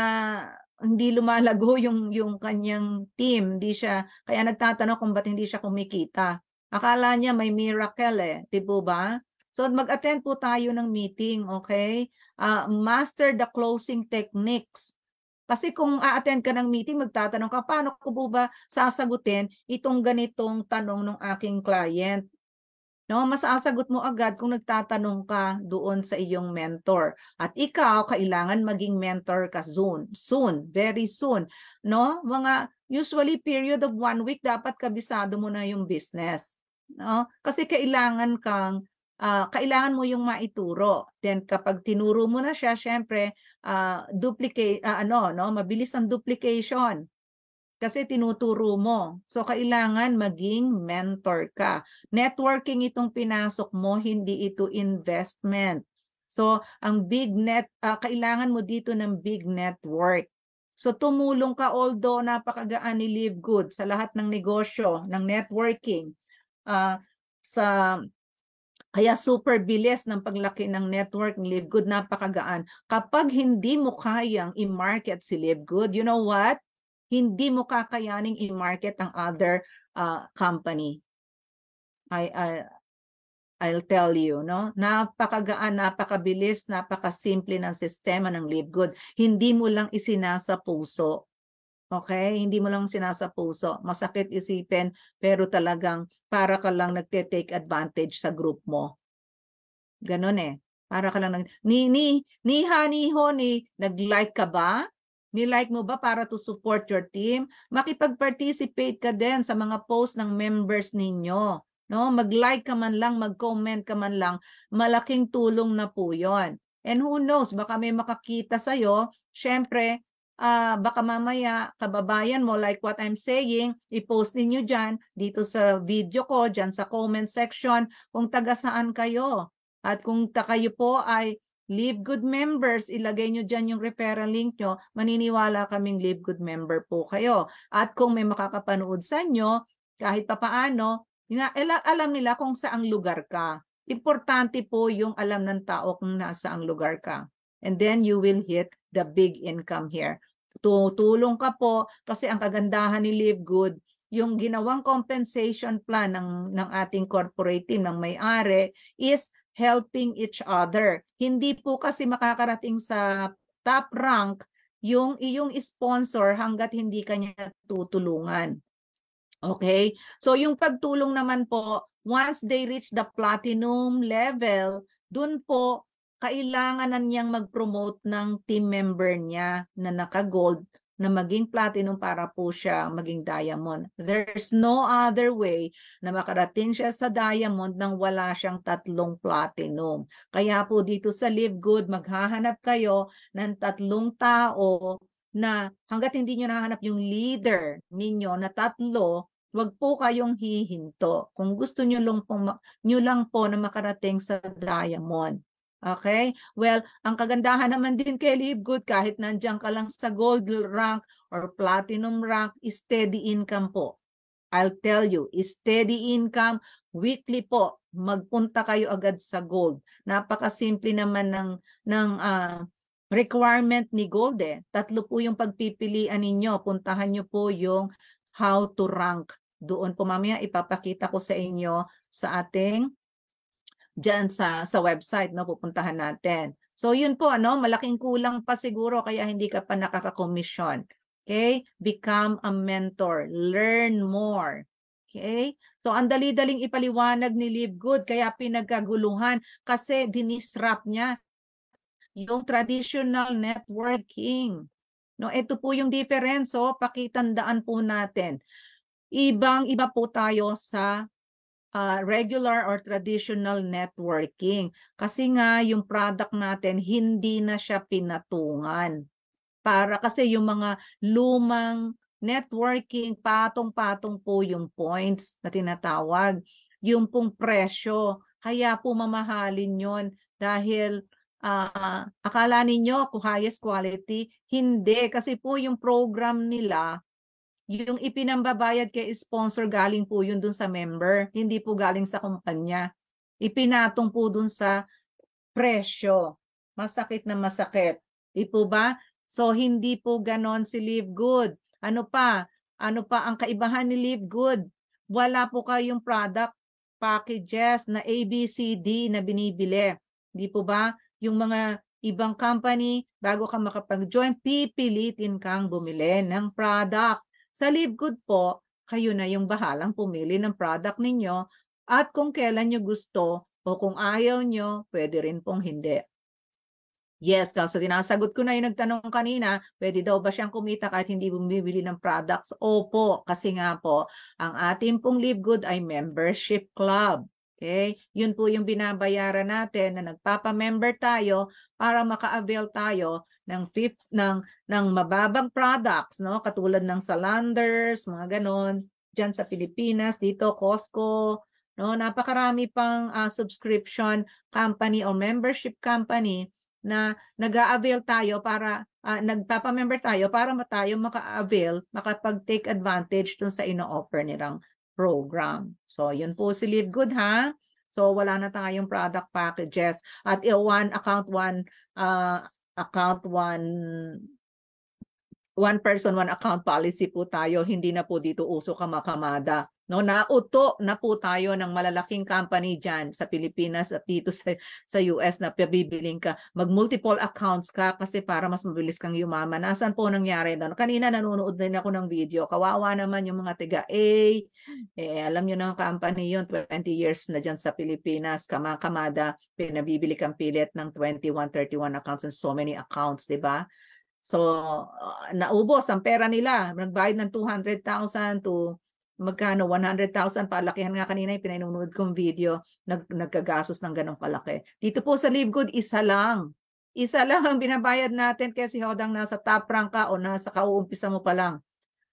hindi lumalago yung yung kanyang team, hindi siya kaya nagtatanong kung bakit hindi siya kumikita. Akala niya may miracle eh, 'di po ba? So mag-attend po tayo ng meeting, okay? Uh, master the closing techniques. Kasi kung a-attend ka ng meeting, magtatanong ka, paano ko ba sasagutin itong ganitong tanong ng aking client? No, masasagot mo agad kung nagtatanong ka doon sa iyong mentor. At ikaw kailangan maging mentor ka soon, soon, very soon. No, mga usually period of one week dapat kabisado mo na yung business. No? Kasi kailangan kang uh, kailangan mo yung maituro. Then kapag tinuro mo na siya, syempre uh, ah, duplicate uh, ah, ano, no, mabilis ang duplication kasi tinuturo mo. So, kailangan maging mentor ka. Networking itong pinasok mo, hindi ito investment. So, ang big net, uh, kailangan mo dito ng big network. So, tumulong ka although napakagaan ni Live Good sa lahat ng negosyo, ng networking. Uh, sa kaya super bilis ng paglaki ng network Live Good napakagaan. Kapag hindi mo kayang i-market si Live Good, you know what? hindi mo kakayaning i-market ang other uh, company. I, I I'll tell you, no? Napakagaan, napakabilis, napakasimple ng sistema ng LiveGood. Hindi mo lang isinasa puso. Okay? Hindi mo lang sinasa puso. Masakit isipin, pero talagang para ka lang nagte-take advantage sa group mo. Ganun eh. Para ka lang nag... Ni, ni, ni, honey, honey, nag-like ka ba? Nilike mo ba para to support your team? Makipag-participate ka din sa mga post ng members ninyo. No? Mag-like ka man lang, mag-comment ka man lang, malaking tulong na po yon. And who knows, baka may makakita sa'yo, syempre, uh, ah, baka mamaya kababayan mo, like what I'm saying, i-post ninyo dyan, dito sa video ko, dyan sa comment section, kung taga saan kayo. At kung ta kayo po ay Live Good Members, ilagay nyo dyan yung referral link nyo, maniniwala kaming Live Good Member po kayo. At kung may makakapanood sa inyo, kahit papaano, alam nila kung saang lugar ka. Importante po yung alam ng tao kung nasa ang lugar ka. And then you will hit the big income here. Tutulong ka po kasi ang kagandahan ni Live Good, yung ginawang compensation plan ng, ng ating corporate team, ng may-ari, is helping each other. Hindi po kasi makakarating sa top rank yung iyong sponsor hanggat hindi kanya tutulungan. Okay? So yung pagtulong naman po, once they reach the platinum level, dun po kailangan na niyang mag-promote ng team member niya na naka-gold na maging platinum para po siya maging diamond. There's no other way na makarating siya sa diamond nang wala siyang tatlong platinum. Kaya po dito sa Live Good, maghahanap kayo ng tatlong tao na hanggat hindi nyo nahanap yung leader ninyo na tatlo, wag po kayong hihinto. Kung gusto nyo lang po, nyo lang po na makarating sa diamond. Okay? Well, ang kagandahan naman din kay Good, kahit nandiyan ka lang sa gold rank or platinum rank, steady income po. I'll tell you, steady income, weekly po, magpunta kayo agad sa gold. Napakasimple naman ng, ng uh, requirement ni gold eh. Tatlo po yung pagpipilian ninyo. Puntahan nyo po yung how to rank. Doon po mamaya ipapakita ko sa inyo sa ating diyan sa sa website no pupuntahan natin. So yun po ano, malaking kulang pa siguro kaya hindi ka pa nakaka-commission. Okay? Become a mentor, learn more. Okay? So ang dali-daling ipaliwanag ni Live Good kaya pinagkaguluhan kasi dinisrap niya yung traditional networking. No, ito po yung difference, oh, pakitandaan po natin. Ibang-iba po tayo sa uh, regular or traditional networking. Kasi nga yung product natin hindi na siya pinatungan. Para kasi yung mga lumang networking, patong-patong po yung points na tinatawag. Yung pong presyo, kaya po mamahalin yon dahil uh, akala ninyo highest quality, hindi. Kasi po yung program nila, yung ipinambabayad kay sponsor galing po yun dun sa member, hindi po galing sa kumpanya. Ipinatong po dun sa presyo. Masakit na masakit. Ipo ba? So hindi po ganon si Live Good. Ano pa? Ano pa ang kaibahan ni Live Good? Wala po kayong product packages na ABCD na binibili. Di po ba? Yung mga ibang company, bago ka makapag-join, pipilitin kang bumili ng product sa Live Good po, kayo na yung bahalang pumili ng product ninyo at kung kailan nyo gusto o kung ayaw nyo, pwede rin pong hindi. Yes, kasi tinasagot ko na yung nagtanong kanina, pwede daw ba siyang kumita kahit hindi bumibili ng products? Opo, kasi nga po, ang ating pong Live Good ay membership club. Okay? Yun po yung binabayaran natin na nagpapa-member tayo para maka-avail tayo ng fifth, ng ng mababang products, no? Katulad ng Salanders, mga ganon diyan sa Pilipinas, dito Costco, no? Napakarami pang uh, subscription company o membership company na nag-avail tayo para uh, nagpapa-member tayo para tayo maka-avail, makapag-take advantage dun sa ino-offer nilang program. So, yun po si Live Good ha. So, wala na tayong product packages. At eh, one account, one uh, account, one one person, one account policy po tayo. Hindi na po dito uso kamakamada. No, nauto na po tayo ng malalaking company diyan sa Pilipinas at dito sa, sa US na pabibiling ka. Mag multiple accounts ka kasi para mas mabilis kang yumaman. Nasaan po nangyari doon? Kanina nanonood din ako ng video. Kawawa naman yung mga tiga A. Eh, alam niyo na ang company yon 20 years na diyan sa Pilipinas. Kamakamada, kamada pinabibili kang pilit ng 21, 31 accounts and so many accounts, 'di ba? So, uh, naubos ang pera nila. Nagbayad ng 200,000 to magkano 100,000 palakihan nga kanina yung pinanonood kong video nag nagkagastos ng ganong kalaki. Dito po sa Livegood isa lang. Isa lang ang binabayad natin kasi hodang nasa top rank ka o nasa kauumpisa mo pa lang.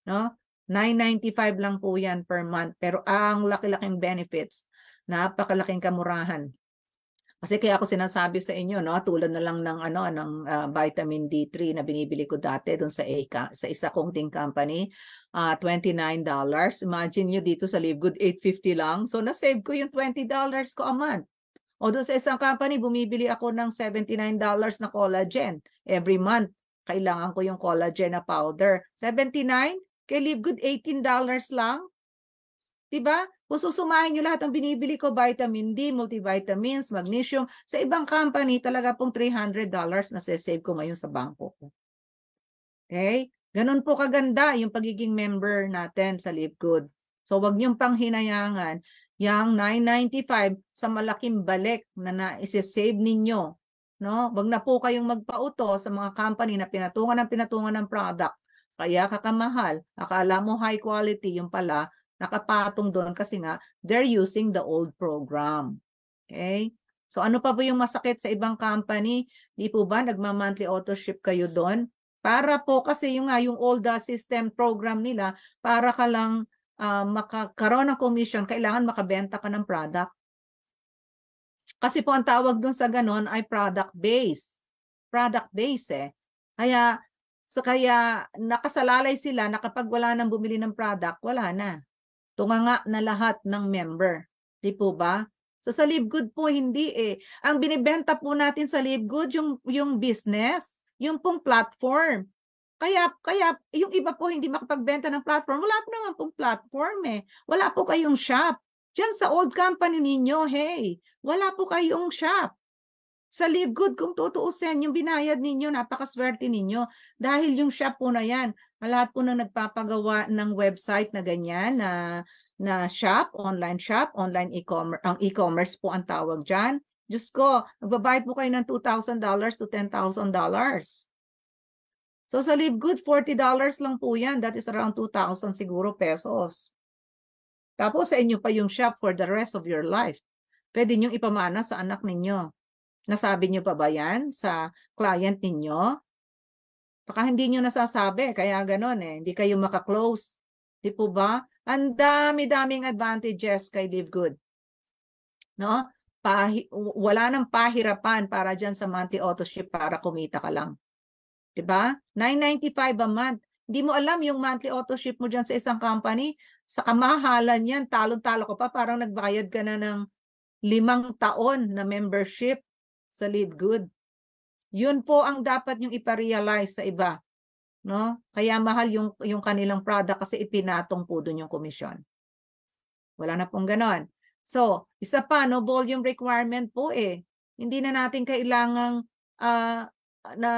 No? 995 lang po yan per month pero ang laki-laking benefits. Napakalaking kamurahan. Kasi kaya ako sinasabi sa inyo, no, tulad na lang ng ano ng uh, vitamin D3 na binibili ko dati doon sa Eka, sa isa kong ting company, uh, ah, $29. Imagine niyo dito sa Livegood 850 lang. So na-save ko yung $20 ko a month. O doon sa isang company, bumibili ako ng $79 na collagen every month. Kailangan ko yung collagen na powder. 79? Kay Livegood, $18 lang. Diba? Kung susumahin niyo lahat ng binibili ko, vitamin D, multivitamins, magnesium, sa ibang company, talaga pong $300 na save ko ngayon sa bangko ko. Okay? Ganun po kaganda yung pagiging member natin sa Live Good. So, wag niyong panghinayangan yung 995 sa malaking balik na naisisave ninyo. No? Wag na po kayong magpauto sa mga company na pinatungan ng pinatungan ng product. Kaya kakamahal. Akala mo high quality yung pala Nakapatong doon kasi nga, they're using the old program. Okay? So ano pa po yung masakit sa ibang company? Di po ba nagma-monthly authorship kayo doon? Para po kasi yung nga yung old ah, system program nila para ka lang uh, makakaroon ng commission, kailangan makabenta ka ng product. Kasi po ang tawag doon sa ganon ay product base. Product base eh. Kaya so kaya nakasalalay sila na kapag wala nang bumili ng product, wala na. Tunganga na lahat ng member. Di po ba? So sa live good po hindi eh. Ang binibenta po natin sa live good yung yung business, yung pong platform. Kaya kaya yung iba po hindi makapagbenta ng platform, wala po naman pong platform eh. Wala po kayong shop. Diyan sa old company ninyo, hey, wala po kayong shop. Sa live good, kung tutuusin yung binayad ninyo, napakaswerte ninyo. Dahil yung shop po na yan, Ah, lahat po ng nagpapagawa ng website na ganyan na na shop, online shop, online e-commerce, ang e-commerce po ang tawag diyan. Diyos ko, magbabayad po kayo ng $2,000 to $10,000. So sa Live Good, $40 lang po yan. That is around 2,000 siguro pesos. Tapos sa inyo pa yung shop for the rest of your life. Pwede niyo ipamana sa anak ninyo. Nasabi niyo pa ba yan sa client ninyo? Baka hindi nyo nasasabi, kaya ganon eh. Hindi kayo makaklose. Di po ba? Ang dami-daming advantages kay Live Good. No? Pahi- wala nang pahirapan para dyan sa monthly autoship para kumita ka lang. Di ba? 9.95 a month. Hindi mo alam yung monthly autoship mo dyan sa isang company. Sa kamahalan yan, talon-talo ko pa. Parang nagbayad ka na ng limang taon na membership sa Live Good. Yun po ang dapat yung iparealize sa iba. No? Kaya mahal yung, yung kanilang product kasi ipinatong po dun yung komisyon. Wala na pong ganon. So, isa pa, no, volume requirement po eh. Hindi na natin kailangang uh, na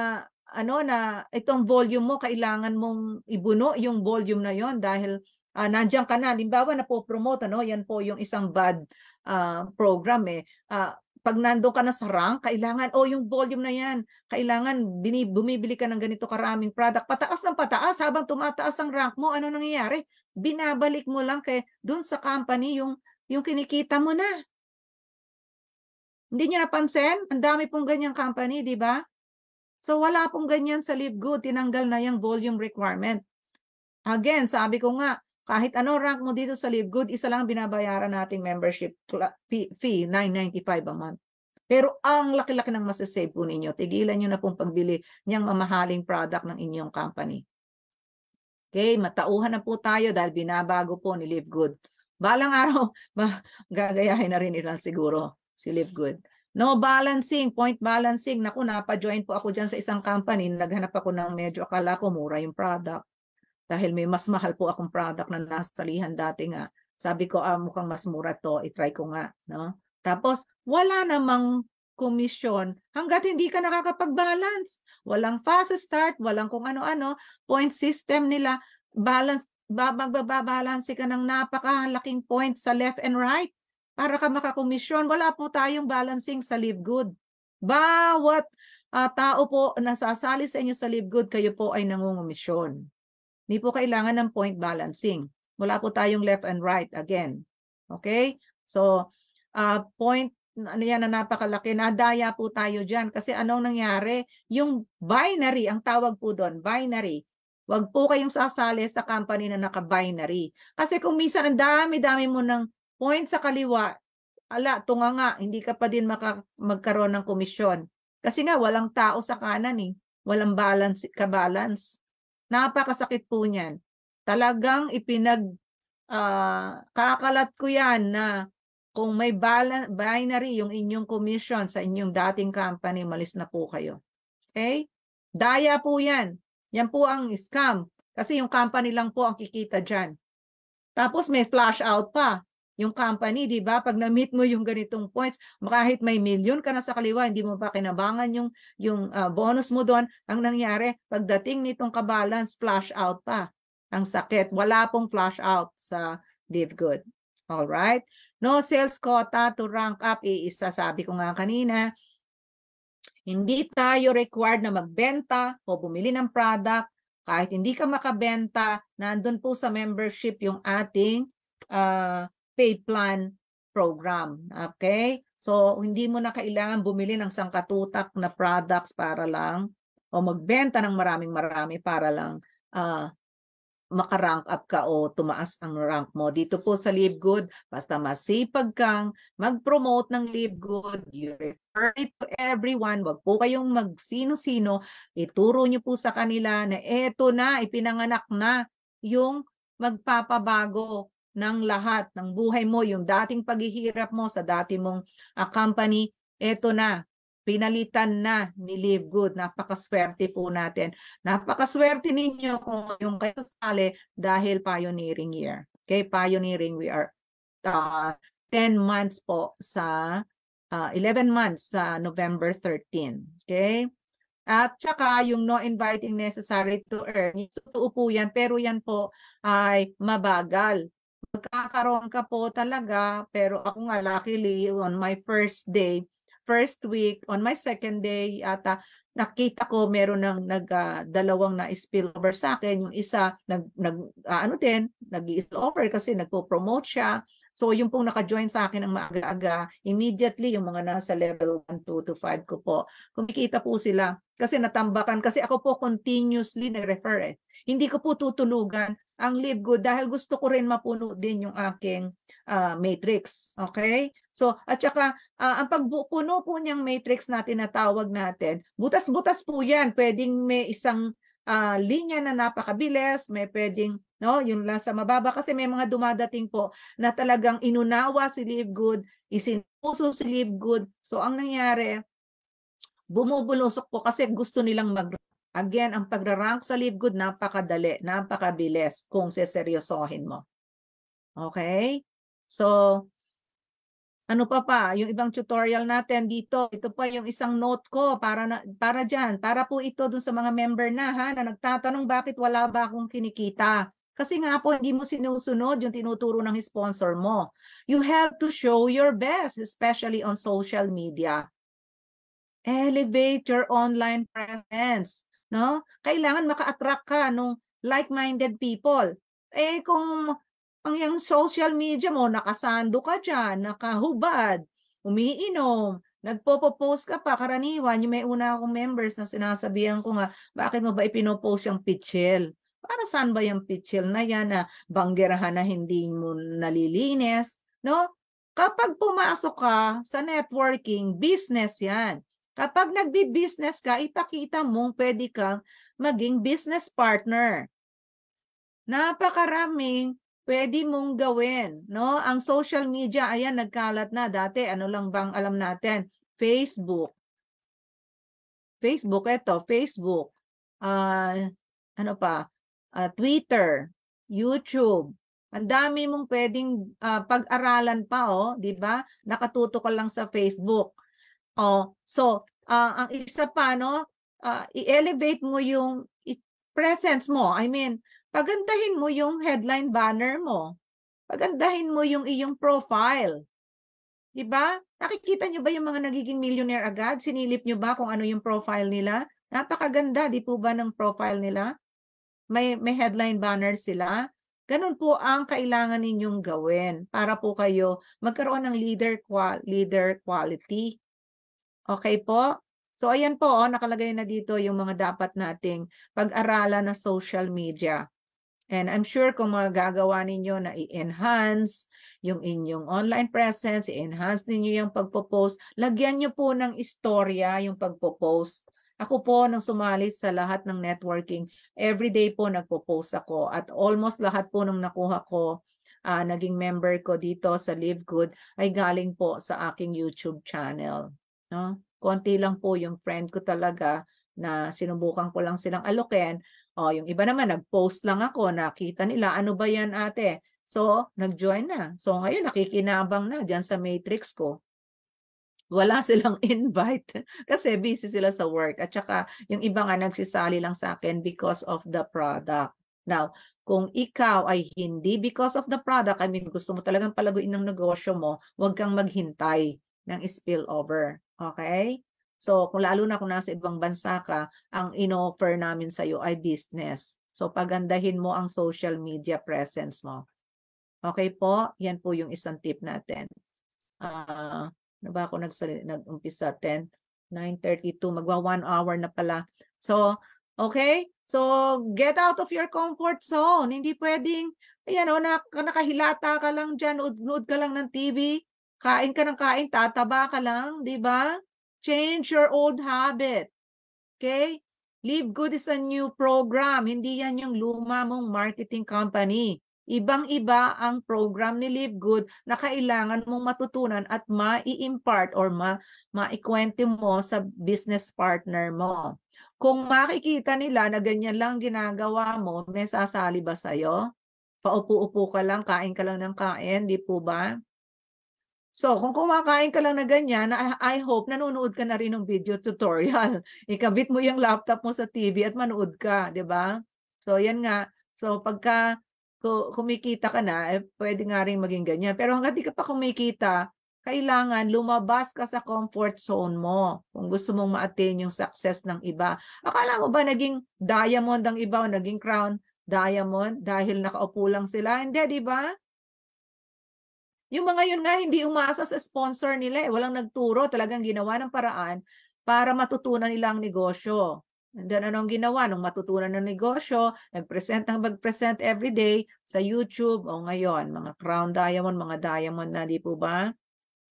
ano na itong volume mo kailangan mong ibuno yung volume na yon dahil uh, nandiyan ka na limbawa na po promote ano yan po yung isang bad uh, program eh uh, pag nando ka na sa rank, kailangan, oh, yung volume na yan, kailangan bini, bumibili ka ng ganito karaming product. Pataas ng pataas, habang tumataas ang rank mo, ano nangyayari? Binabalik mo lang kay doon sa company yung, yung kinikita mo na. Hindi niyo napansin? Ang dami pong ganyang company, di ba? So wala pong ganyan sa LiveGood, tinanggal na yung volume requirement. Again, sabi ko nga, kahit ano rank mo dito sa Live Good, isa lang binabayaran nating membership fee, 9.95 a month. Pero ang laki-laki ng masasave po ninyo. Tigilan nyo na pong pagbili niyang mamahaling product ng inyong company. Okay, matauhan na po tayo dahil binabago po ni Live Good. Balang araw, gagayahin na rin nila siguro si Live Good. No balancing, point balancing. Naku, napa-join po ako dyan sa isang company. Naghanap ako ng medyo akala ko mura yung product dahil may mas mahal po akong product na nasalihan dati nga. Sabi ko, ah, mukhang mas mura to, itry ko nga. No? Tapos, wala namang commission hanggat hindi ka nakakapag-balance. Walang fast start, walang kung ano-ano, point system nila, balance, babagbabalansi ka ng napakalaking point sa left and right para ka makakomisyon. Wala po tayong balancing sa live good. Bawat uh, tao po nasasali sa inyo sa live good, kayo po ay nangungumisyon. Hindi po kailangan ng point balancing. Wala po tayong left and right again. Okay? So, uh, point ano yan na napakalaki, nadaya po tayo dyan. Kasi anong nangyari? Yung binary, ang tawag po doon, binary. Huwag po kayong sasali sa company na naka-binary. Kasi kung minsan ang dami-dami mo ng point sa kaliwa, ala, tunga nga, hindi ka pa din maka, magkaroon ng komisyon. Kasi nga, walang tao sa kanan eh. Walang balance, ka-balance. Napakasakit po niyan. Talagang ipinag uh, kakalat ko yan na kung may binary yung inyong commission sa inyong dating company, malis na po kayo. Okay? Daya po yan. Yan po ang scam. Kasi yung company lang po ang kikita dyan. Tapos may flash out pa yung company, di ba? Pag na-meet mo yung ganitong points, kahit may million ka na sa kaliwa, hindi mo pa kinabangan yung, yung uh, bonus mo doon. Ang nangyari, pagdating nitong kabalance, flash out pa. Ang sakit. Wala pong flash out sa live good. All right. No sales quota to rank up. Iisa sabi ko nga kanina. Hindi tayo required na magbenta o bumili ng product. Kahit hindi ka makabenta, nandun po sa membership yung ating uh, pay plan program. Okay? So, hindi mo na kailangan bumili ng sangkatutak na products para lang o magbenta ng maraming marami para lang uh, makarank up ka o tumaas ang rank mo. Dito po sa Live Good, basta masipag kang mag-promote ng Live Good, you refer it to everyone, wag po kayong magsino-sino, ituro niyo po sa kanila na eto na, ipinanganak na yung magpapabago ng lahat ng buhay mo, yung dating paghihirap mo sa dati mong uh, company, eto na, pinalitan na ni Live Good. Napakaswerte po natin. Napakaswerte ninyo kung yung kayo sasali dahil pioneering year. Okay, pioneering we are uh, ah, 10 months po sa uh, ah, 11 months sa uh, November 13. Okay? At saka yung no inviting necessary to earn, totoo po yan, pero yan po ay mabagal magkakaroon ka po talaga, pero ako nga luckily on my first day, first week, on my second day yata, nakita ko meron ng nag uh, dalawang na spillover sa akin yung isa nag nag uh, ano din nag-spillover kasi nagpo-promote siya So yung pong naka-join sa akin ang maaga-aga, immediately yung mga nasa level 1, 2 to 5 ko po, kumikita po sila kasi natambakan kasi ako po continuously nag-refer eh. Hindi ko po tutulugan ang live good dahil gusto ko rin mapuno din yung aking uh, matrix. Okay? So, at saka, uh, ang pagpuno po niyang matrix natin na tawag natin, butas-butas po yan. Pwedeng may isang uh, linya na napakabilis, may pwedeng no? Yung lasa mababa kasi may mga dumadating po na talagang inunawa si Good isinuso si Good So ang nangyari, bumubulusok po kasi gusto nilang mag Again, ang pagrarank sa Good napakadali, napakabilis kung seseryosohin mo. Okay? So, ano pa pa, yung ibang tutorial natin dito, ito pa yung isang note ko para na, para diyan, para po ito dun sa mga member na ha na nagtatanong bakit wala ba akong kinikita. Kasi nga po, hindi mo sinusunod yung tinuturo ng sponsor mo. You have to show your best, especially on social media. Elevate your online presence. No? Kailangan maka-attract ka ng like-minded people. Eh kung ang yung social media mo, nakasando ka dyan, nakahubad, umiinom, Nagpo-post ka pa, karaniwan, yung may una akong members na sinasabihan ko nga, bakit mo ba ipinopost yung pitchel? para saan ba yung pitchel na yan na banggerahan na hindi mo nalilinis, no? Kapag pumasok ka sa networking, business yan. Kapag nagbi-business ka, ipakita mong pwede kang maging business partner. Napakaraming pwede mong gawin, no? Ang social media, ayan, nagkalat na. Dati, ano lang bang alam natin? Facebook. Facebook, eto, Facebook. Uh, ano pa? uh, Twitter, YouTube. Ang dami mong pwedeng uh, pag-aralan pa, oh, 'di ba? Nakatuto ka lang sa Facebook. Oh, so uh, ang isa pa no, uh, i-elevate mo yung presence mo. I mean, pagandahin mo yung headline banner mo. Pagandahin mo yung iyong profile. 'Di ba? Nakikita niyo ba yung mga nagiging millionaire agad? Sinilip niyo ba kung ano yung profile nila? Napakaganda, di po ba ng profile nila? may, may headline banner sila. Ganun po ang kailangan ninyong gawin para po kayo magkaroon ng leader, qua- leader quality. Okay po? So ayan po, oh, nakalagay na dito yung mga dapat nating pag-aralan na social media. And I'm sure kung magagawa ninyo na i-enhance yung inyong online presence, i-enhance ninyo yung pagpo-post, lagyan nyo po ng istorya yung pagpo-post ako po nang sumali sa lahat ng networking, everyday po nagpo-post ako at almost lahat po nung nakuha ko uh, naging member ko dito sa Live Good ay galing po sa aking YouTube channel. No? Konti lang po yung friend ko talaga na sinubukan ko lang silang alukin. O, oh, yung iba naman, nag-post lang ako, nakita nila, ano ba yan ate? So, nag-join na. So, ngayon, nakikinabang na dyan sa matrix ko wala silang invite kasi busy sila sa work at saka yung iba nga nagsisali lang sa akin because of the product. Now, kung ikaw ay hindi because of the product, I mean gusto mo talagang palaguin ng negosyo mo, huwag kang maghintay ng spillover. Okay? So, kung lalo na kung nasa ibang bansa ka, ang inoffer namin sa iyo ay business. So, pagandahin mo ang social media presence mo. Okay po? Yan po yung isang tip natin. Uh, na ano ba ako nagsali, nag-umpisa? 10, 9.32, magwa 1 hour na pala. So, okay? So, get out of your comfort zone. Hindi pwedeng, ayan o, nak nakahilata ka lang dyan, udnood ka lang ng TV, kain ka ng kain, tataba ka lang, di ba? Change your old habit. Okay? Live Good is a new program. Hindi yan yung luma mong marketing company. Ibang-iba ang program ni Live Good na kailangan mong matutunan at mai-impart or ma maikwento mo sa business partner mo. Kung makikita nila na ganyan lang ginagawa mo, may sasali ba sa'yo? Paupo-upo ka lang, kain ka lang ng kain, di po ba? So, kung kumakain ka lang na ganyan, I hope nanonood ka na rin ng video tutorial. Ikabit mo yung laptop mo sa TV at manood ka, 'di ba? So, yan nga. So, pagka ko kumikita ka na, eh, pwede nga rin maging ganyan. Pero hanggat di ka pa kumikita, kailangan lumabas ka sa comfort zone mo kung gusto mong ma-attain yung success ng iba. Akala mo ba naging diamond ang iba o naging crown diamond dahil nakaupo lang sila? Hindi, di ba? Yung mga yun nga, hindi umasa sa sponsor nila. Eh. Walang nagturo. Talagang ginawa ng paraan para matutunan nila ang negosyo. Ganun ang ginawa nung matutunan ng negosyo, nag-present ang mag-present every day sa YouTube o ngayon, mga crown diamond, mga diamond na, di po ba?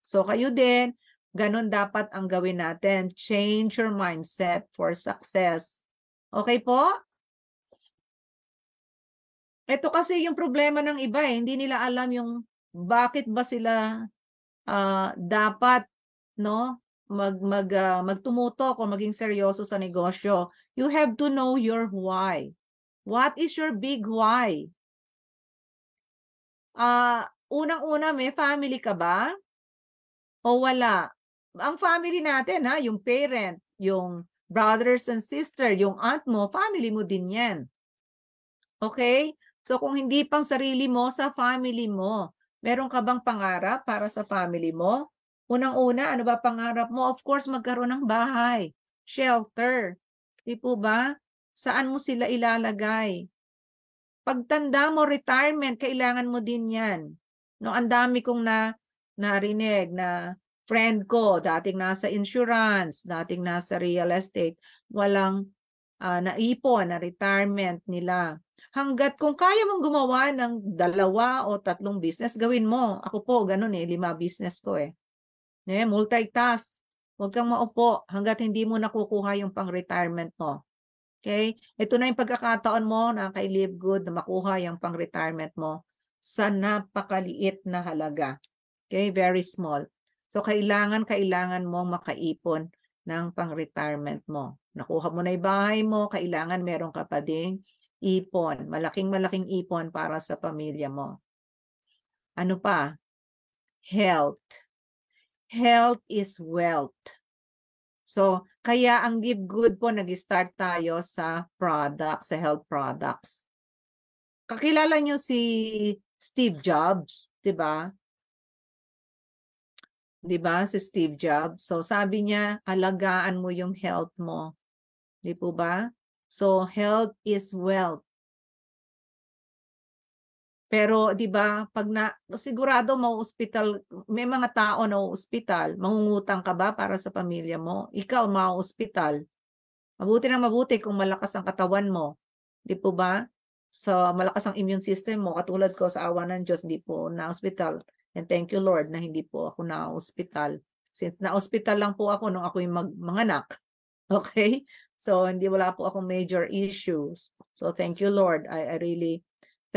So kayo din, ganun dapat ang gawin natin. Change your mindset for success. Okay po? Ito kasi yung problema ng iba eh, hindi nila alam yung bakit ba sila uh, dapat no mag mag uh, magtumutok o maging seryoso sa negosyo, you have to know your why. What is your big why? Uh, unang-una, may family ka ba? O wala? Ang family natin, ha, yung parent, yung brothers and sister, yung aunt mo, family mo din yan. Okay? So kung hindi pang sarili mo, sa family mo. Meron ka bang pangarap para sa family mo? Unang-una, ano ba pangarap mo? Of course, magkaroon ng bahay, shelter. Di po ba? Saan mo sila ilalagay? Pagtanda mo, retirement, kailangan mo din yan. No, ang dami kong na, narinig na friend ko, dating nasa insurance, dating nasa real estate, walang uh, naipon na retirement nila. Hanggat kung kaya mong gumawa ng dalawa o tatlong business, gawin mo. Ako po, ganun eh, lima business ko eh. Eh, multitask. Huwag kang maupo hanggat hindi mo nakukuha yung pang-retirement mo. Okay? Ito na yung pagkakataon mo na kay Live Good na makuha yung pang-retirement mo sa napakaliit na halaga. Okay? Very small. So, kailangan, kailangan mo makaipon ng pang-retirement mo. Nakuha mo na yung bahay mo, kailangan meron ka pa ding ipon. Malaking malaking ipon para sa pamilya mo. Ano pa? Health health is wealth. So, kaya ang Give Good po, nag-start tayo sa product, sa health products. Kakilala nyo si Steve Jobs, di ba? Di ba, si Steve Jobs? So, sabi niya, alagaan mo yung health mo. Di po ba? So, health is wealth. Pero 'di ba, pag na sigurado mau hospital, may mga tao na hospital, mangungutang ka ba para sa pamilya mo? Ikaw mau hospital. Mabuti na mabuti kung malakas ang katawan mo. 'Di po ba? So malakas ang immune system mo katulad ko sa awa ng Diyos, hindi po na hospital. And thank you Lord na hindi po ako na hospital. Since na hospital lang po ako nung ako yung mag manganak. Okay? So hindi wala po akong major issues. So thank you Lord. I, I really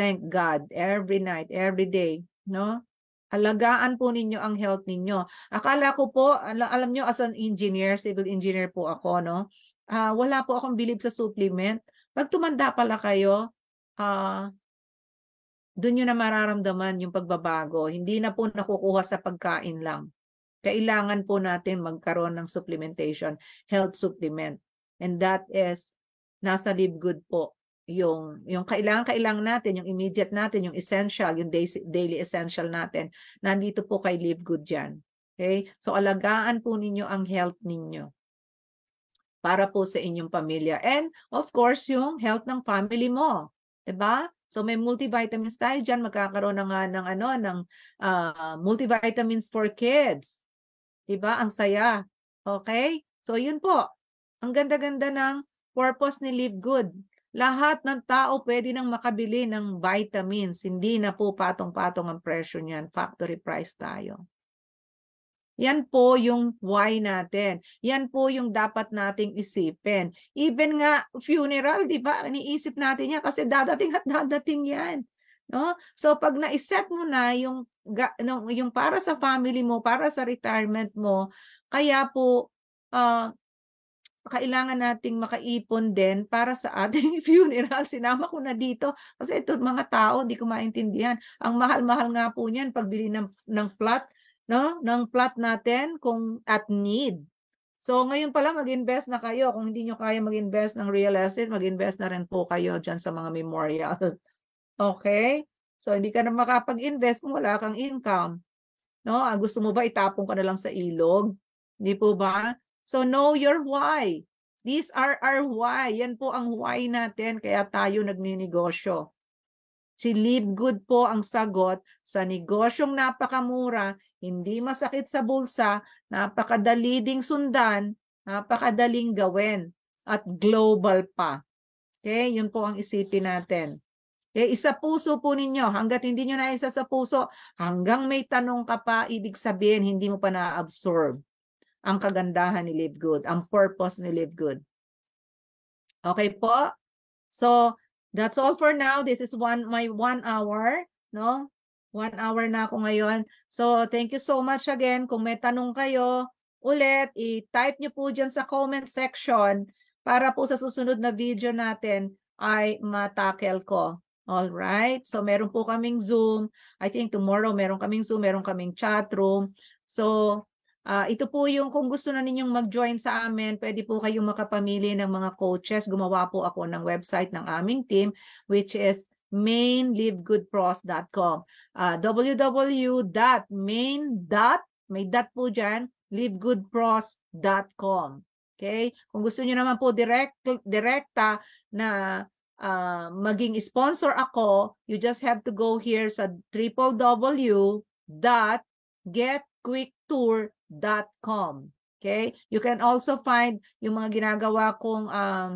Thank God every night, every day, no? Alagaan po ninyo ang health ninyo. Akala ko po, al alam nyo as an engineer, civil engineer po ako, no? Uh, wala po akong bilib sa supplement. Pag tumanda pala kayo, uh, ah, doon nyo na mararamdaman yung pagbabago. Hindi na po nakukuha sa pagkain lang. Kailangan po natin magkaroon ng supplementation, health supplement. And that is, nasa Live Good po yung yung kailangan kailangan natin, yung immediate natin, yung essential, yung daily essential natin. Nandito po kay Live Good diyan Okay? So alagaan po ninyo ang health ninyo para po sa inyong pamilya. And of course, yung health ng family mo. 'Di ba? So may multivitamins tayo diyan, magkakaroon na nga ng ano ng uh, multivitamins for kids. 'Di ba? Ang saya. Okay? So yun po. Ang ganda-ganda ng purpose ni Live Good lahat ng tao pwede nang makabili ng vitamins. Hindi na po patong-patong ang presyo niyan. Factory price tayo. Yan po yung why natin. Yan po yung dapat nating isipin. Even nga funeral, di ba? Iniisip natin yan kasi dadating at dadating yan. No? So pag na-set mo na yung yung para sa family mo, para sa retirement mo, kaya po uh, kailangan nating makaipon din para sa ating funeral. Sinama ko na dito kasi ito mga tao, di ko maintindihan. Ang mahal-mahal nga po niyan pagbili ng, ng plot, no? ng plot natin kung at need. So ngayon pala mag-invest na kayo. Kung hindi nyo kaya mag-invest ng real estate, mag-invest na rin po kayo dyan sa mga memorial. okay? So hindi ka na makapag-invest kung wala kang income. No, ah, gusto mo ba itapon ka na lang sa ilog? Hindi po ba? So know your why. These are our why. Yan po ang why natin kaya tayo nagninegosyo. Si Live Good po ang sagot sa negosyong napakamura, hindi masakit sa bulsa, napakadali ding sundan, napakadaling gawin, at global pa. Okay, yun po ang isipin natin. Okay, eh, isa puso po ninyo, hanggat hindi nyo naisa sa puso, hanggang may tanong ka pa, ibig sabihin hindi mo pa na-absorb ang kagandahan ni Live Good, ang purpose ni Live Good. Okay po? So, that's all for now. This is one my one hour, no? One hour na ako ngayon. So, thank you so much again. Kung may tanong kayo, ulit, i-type nyo po dyan sa comment section para po sa susunod na video natin ay matakel ko. All right. So meron po kaming Zoom. I think tomorrow meron kaming Zoom, meron kaming chat room. So Uh, ito po yung kung gusto na ninyong mag-join sa amin, pwede po kayong makapamili ng mga coaches. Gumawa po ako ng website ng aming team which is mainlivegoodpros.com. Uh, www.main. May dot po dyan, livegoodpros.com. Okay? Kung gusto niyo naman po direct direkta na uh, maging sponsor ako, you just have to go here sa www.getquicktour www.thebusinesscoach.com. Okay? You can also find yung mga ginagawa kong um,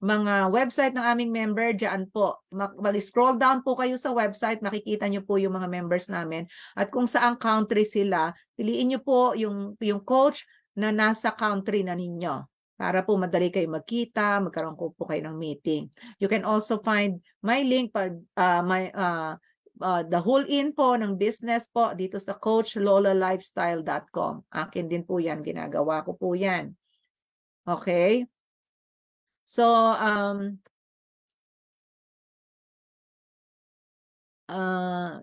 mga website ng aming member, dyan po. Mag-scroll down po kayo sa website, makikita nyo po yung mga members namin. At kung saang country sila, piliin nyo po yung, yung coach na nasa country na ninyo para po madali kayo magkita, magkaroon ko po kayo ng meeting. You can also find my link, pag, uh, my, uh, uh, the whole info ng business po dito sa coachlolalifestyle.com. Akin din po yan, ginagawa ko po yan. Okay? So, um,
uh,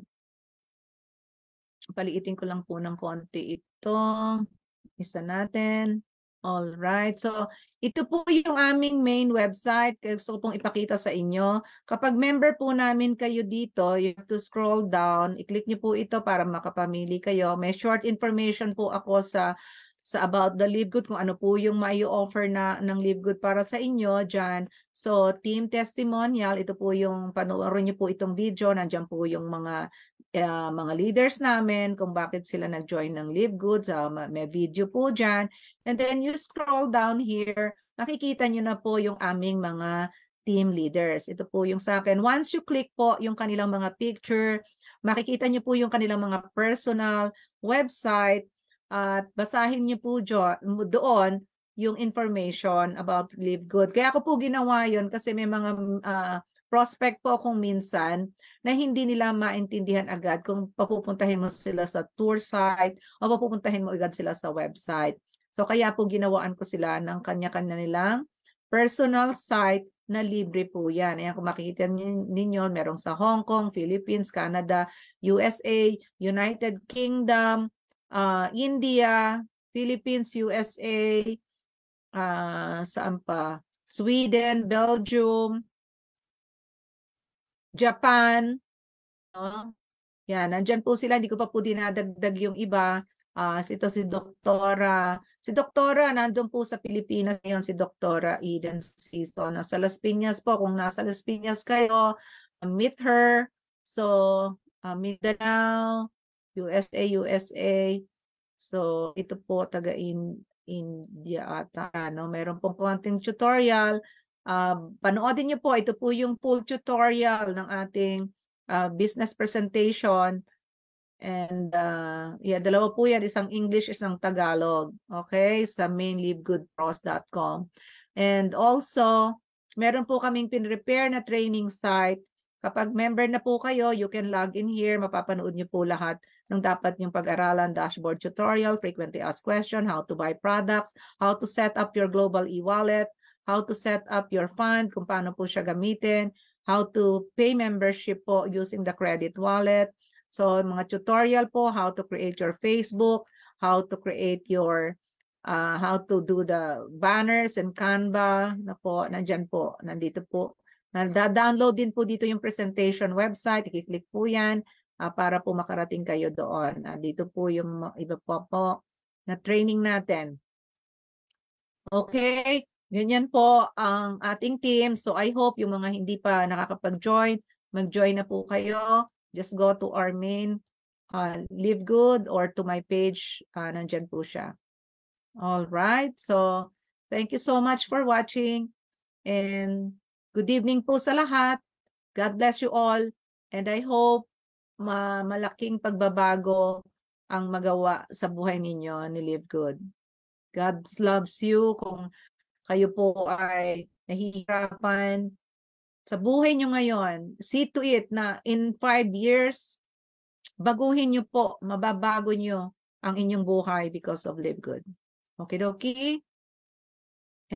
paliitin ko lang po ng konti ito. Isa natin. All right. So, ito po yung aming main website. Gusto ko pong ipakita sa inyo. Kapag member po namin kayo dito, you have to scroll down. I-click nyo po ito para makapamili kayo. May short information po ako sa sa about the Live Good, kung ano po yung may offer na ng Live Good para sa inyo dyan. So, team testimonial, ito po yung panoorin nyo po itong video. Nandiyan po yung mga uh, mga leaders namin kung bakit sila nag-join ng Live Goods. Uh, may video po dyan. And then you scroll down here, makikita nyo na po yung aming mga team leaders. Ito po yung sa akin. Once you click po yung kanilang mga picture, makikita nyo po yung kanilang mga personal website at uh, basahin nyo po doon yung information about Live Good. Kaya ako po ginawa yon kasi may mga uh, prospect po akong minsan na hindi nila maintindihan agad kung papupuntahin mo sila sa tour site o papupuntahin mo agad sila sa website. So kaya po ginawaan ko sila ng kanya-kanya nilang personal site na libre po yan. Ayan, kung makikita ninyo, merong sa Hong Kong, Philippines, Canada, USA, United Kingdom, uh, India, Philippines, USA, uh, ah, saan pa? Sweden, Belgium, Japan. No? Yan, nandiyan po sila. Hindi ko pa po dinadagdag yung iba. Ah, Uh, ito si Doktora. Si Doktora, nandun po sa Pilipinas ngayon si Doktora Eden Siso. Nasa Las Piñas po. Kung nasa Las Piñas kayo, meet her. So, uh, Mindanao, USA, USA. So, ito po taga in India ata. No? Meron pong konting tutorial Uh, panoodin niyo po, ito po yung full tutorial ng ating uh, business presentation. And uh, yeah, dalawa po yan, isang English, isang Tagalog. Okay, sa mainlivegoodpros.com. And also, meron po kaming pinrepair na training site. Kapag member na po kayo, you can log in here. Mapapanood niyo po lahat ng dapat niyong pag-aralan, dashboard tutorial, frequently asked question, how to buy products, how to set up your global e-wallet, how to set up your fund, kung paano po siya gamitin, how to pay membership po using the credit wallet. So, mga tutorial po, how to create your Facebook, how to create your, uh, how to do the banners and Canva na po, nandyan po, nandito po. na download din po dito yung presentation website, i-click po yan uh, para po makarating kayo doon. Uh, dito po yung iba po po na training natin. Okay, Ganyan po ang ating team. So I hope yung mga hindi pa nakakapag-join, mag-join na po kayo. Just go to our main uh, Live Good or to my page. Uh, nandyan po siya. All right. So thank you so much for watching. And good evening po sa lahat. God bless you all. And I hope ma malaking pagbabago ang magawa sa buhay ninyo ni Live Good. God loves you. Kung kayo po ay nahihirapan sa buhay nyo ngayon, see to it na in five years, baguhin nyo po, mababago nyo ang inyong buhay because of Live Good. Okay, dokie?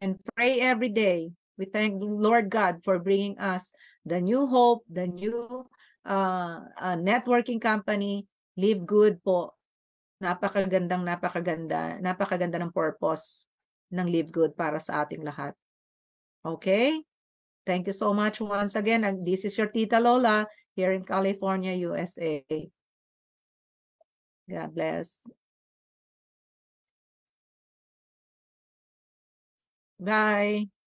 And pray every day. We thank Lord God for bringing us the new hope, the new uh, uh, networking company, Live Good po. Napakagandang, napakaganda, napakaganda ng purpose ng Live Good para sa ating lahat. Okay? Thank you so much once again. This is your Tita Lola here in California, USA.
God bless. Bye.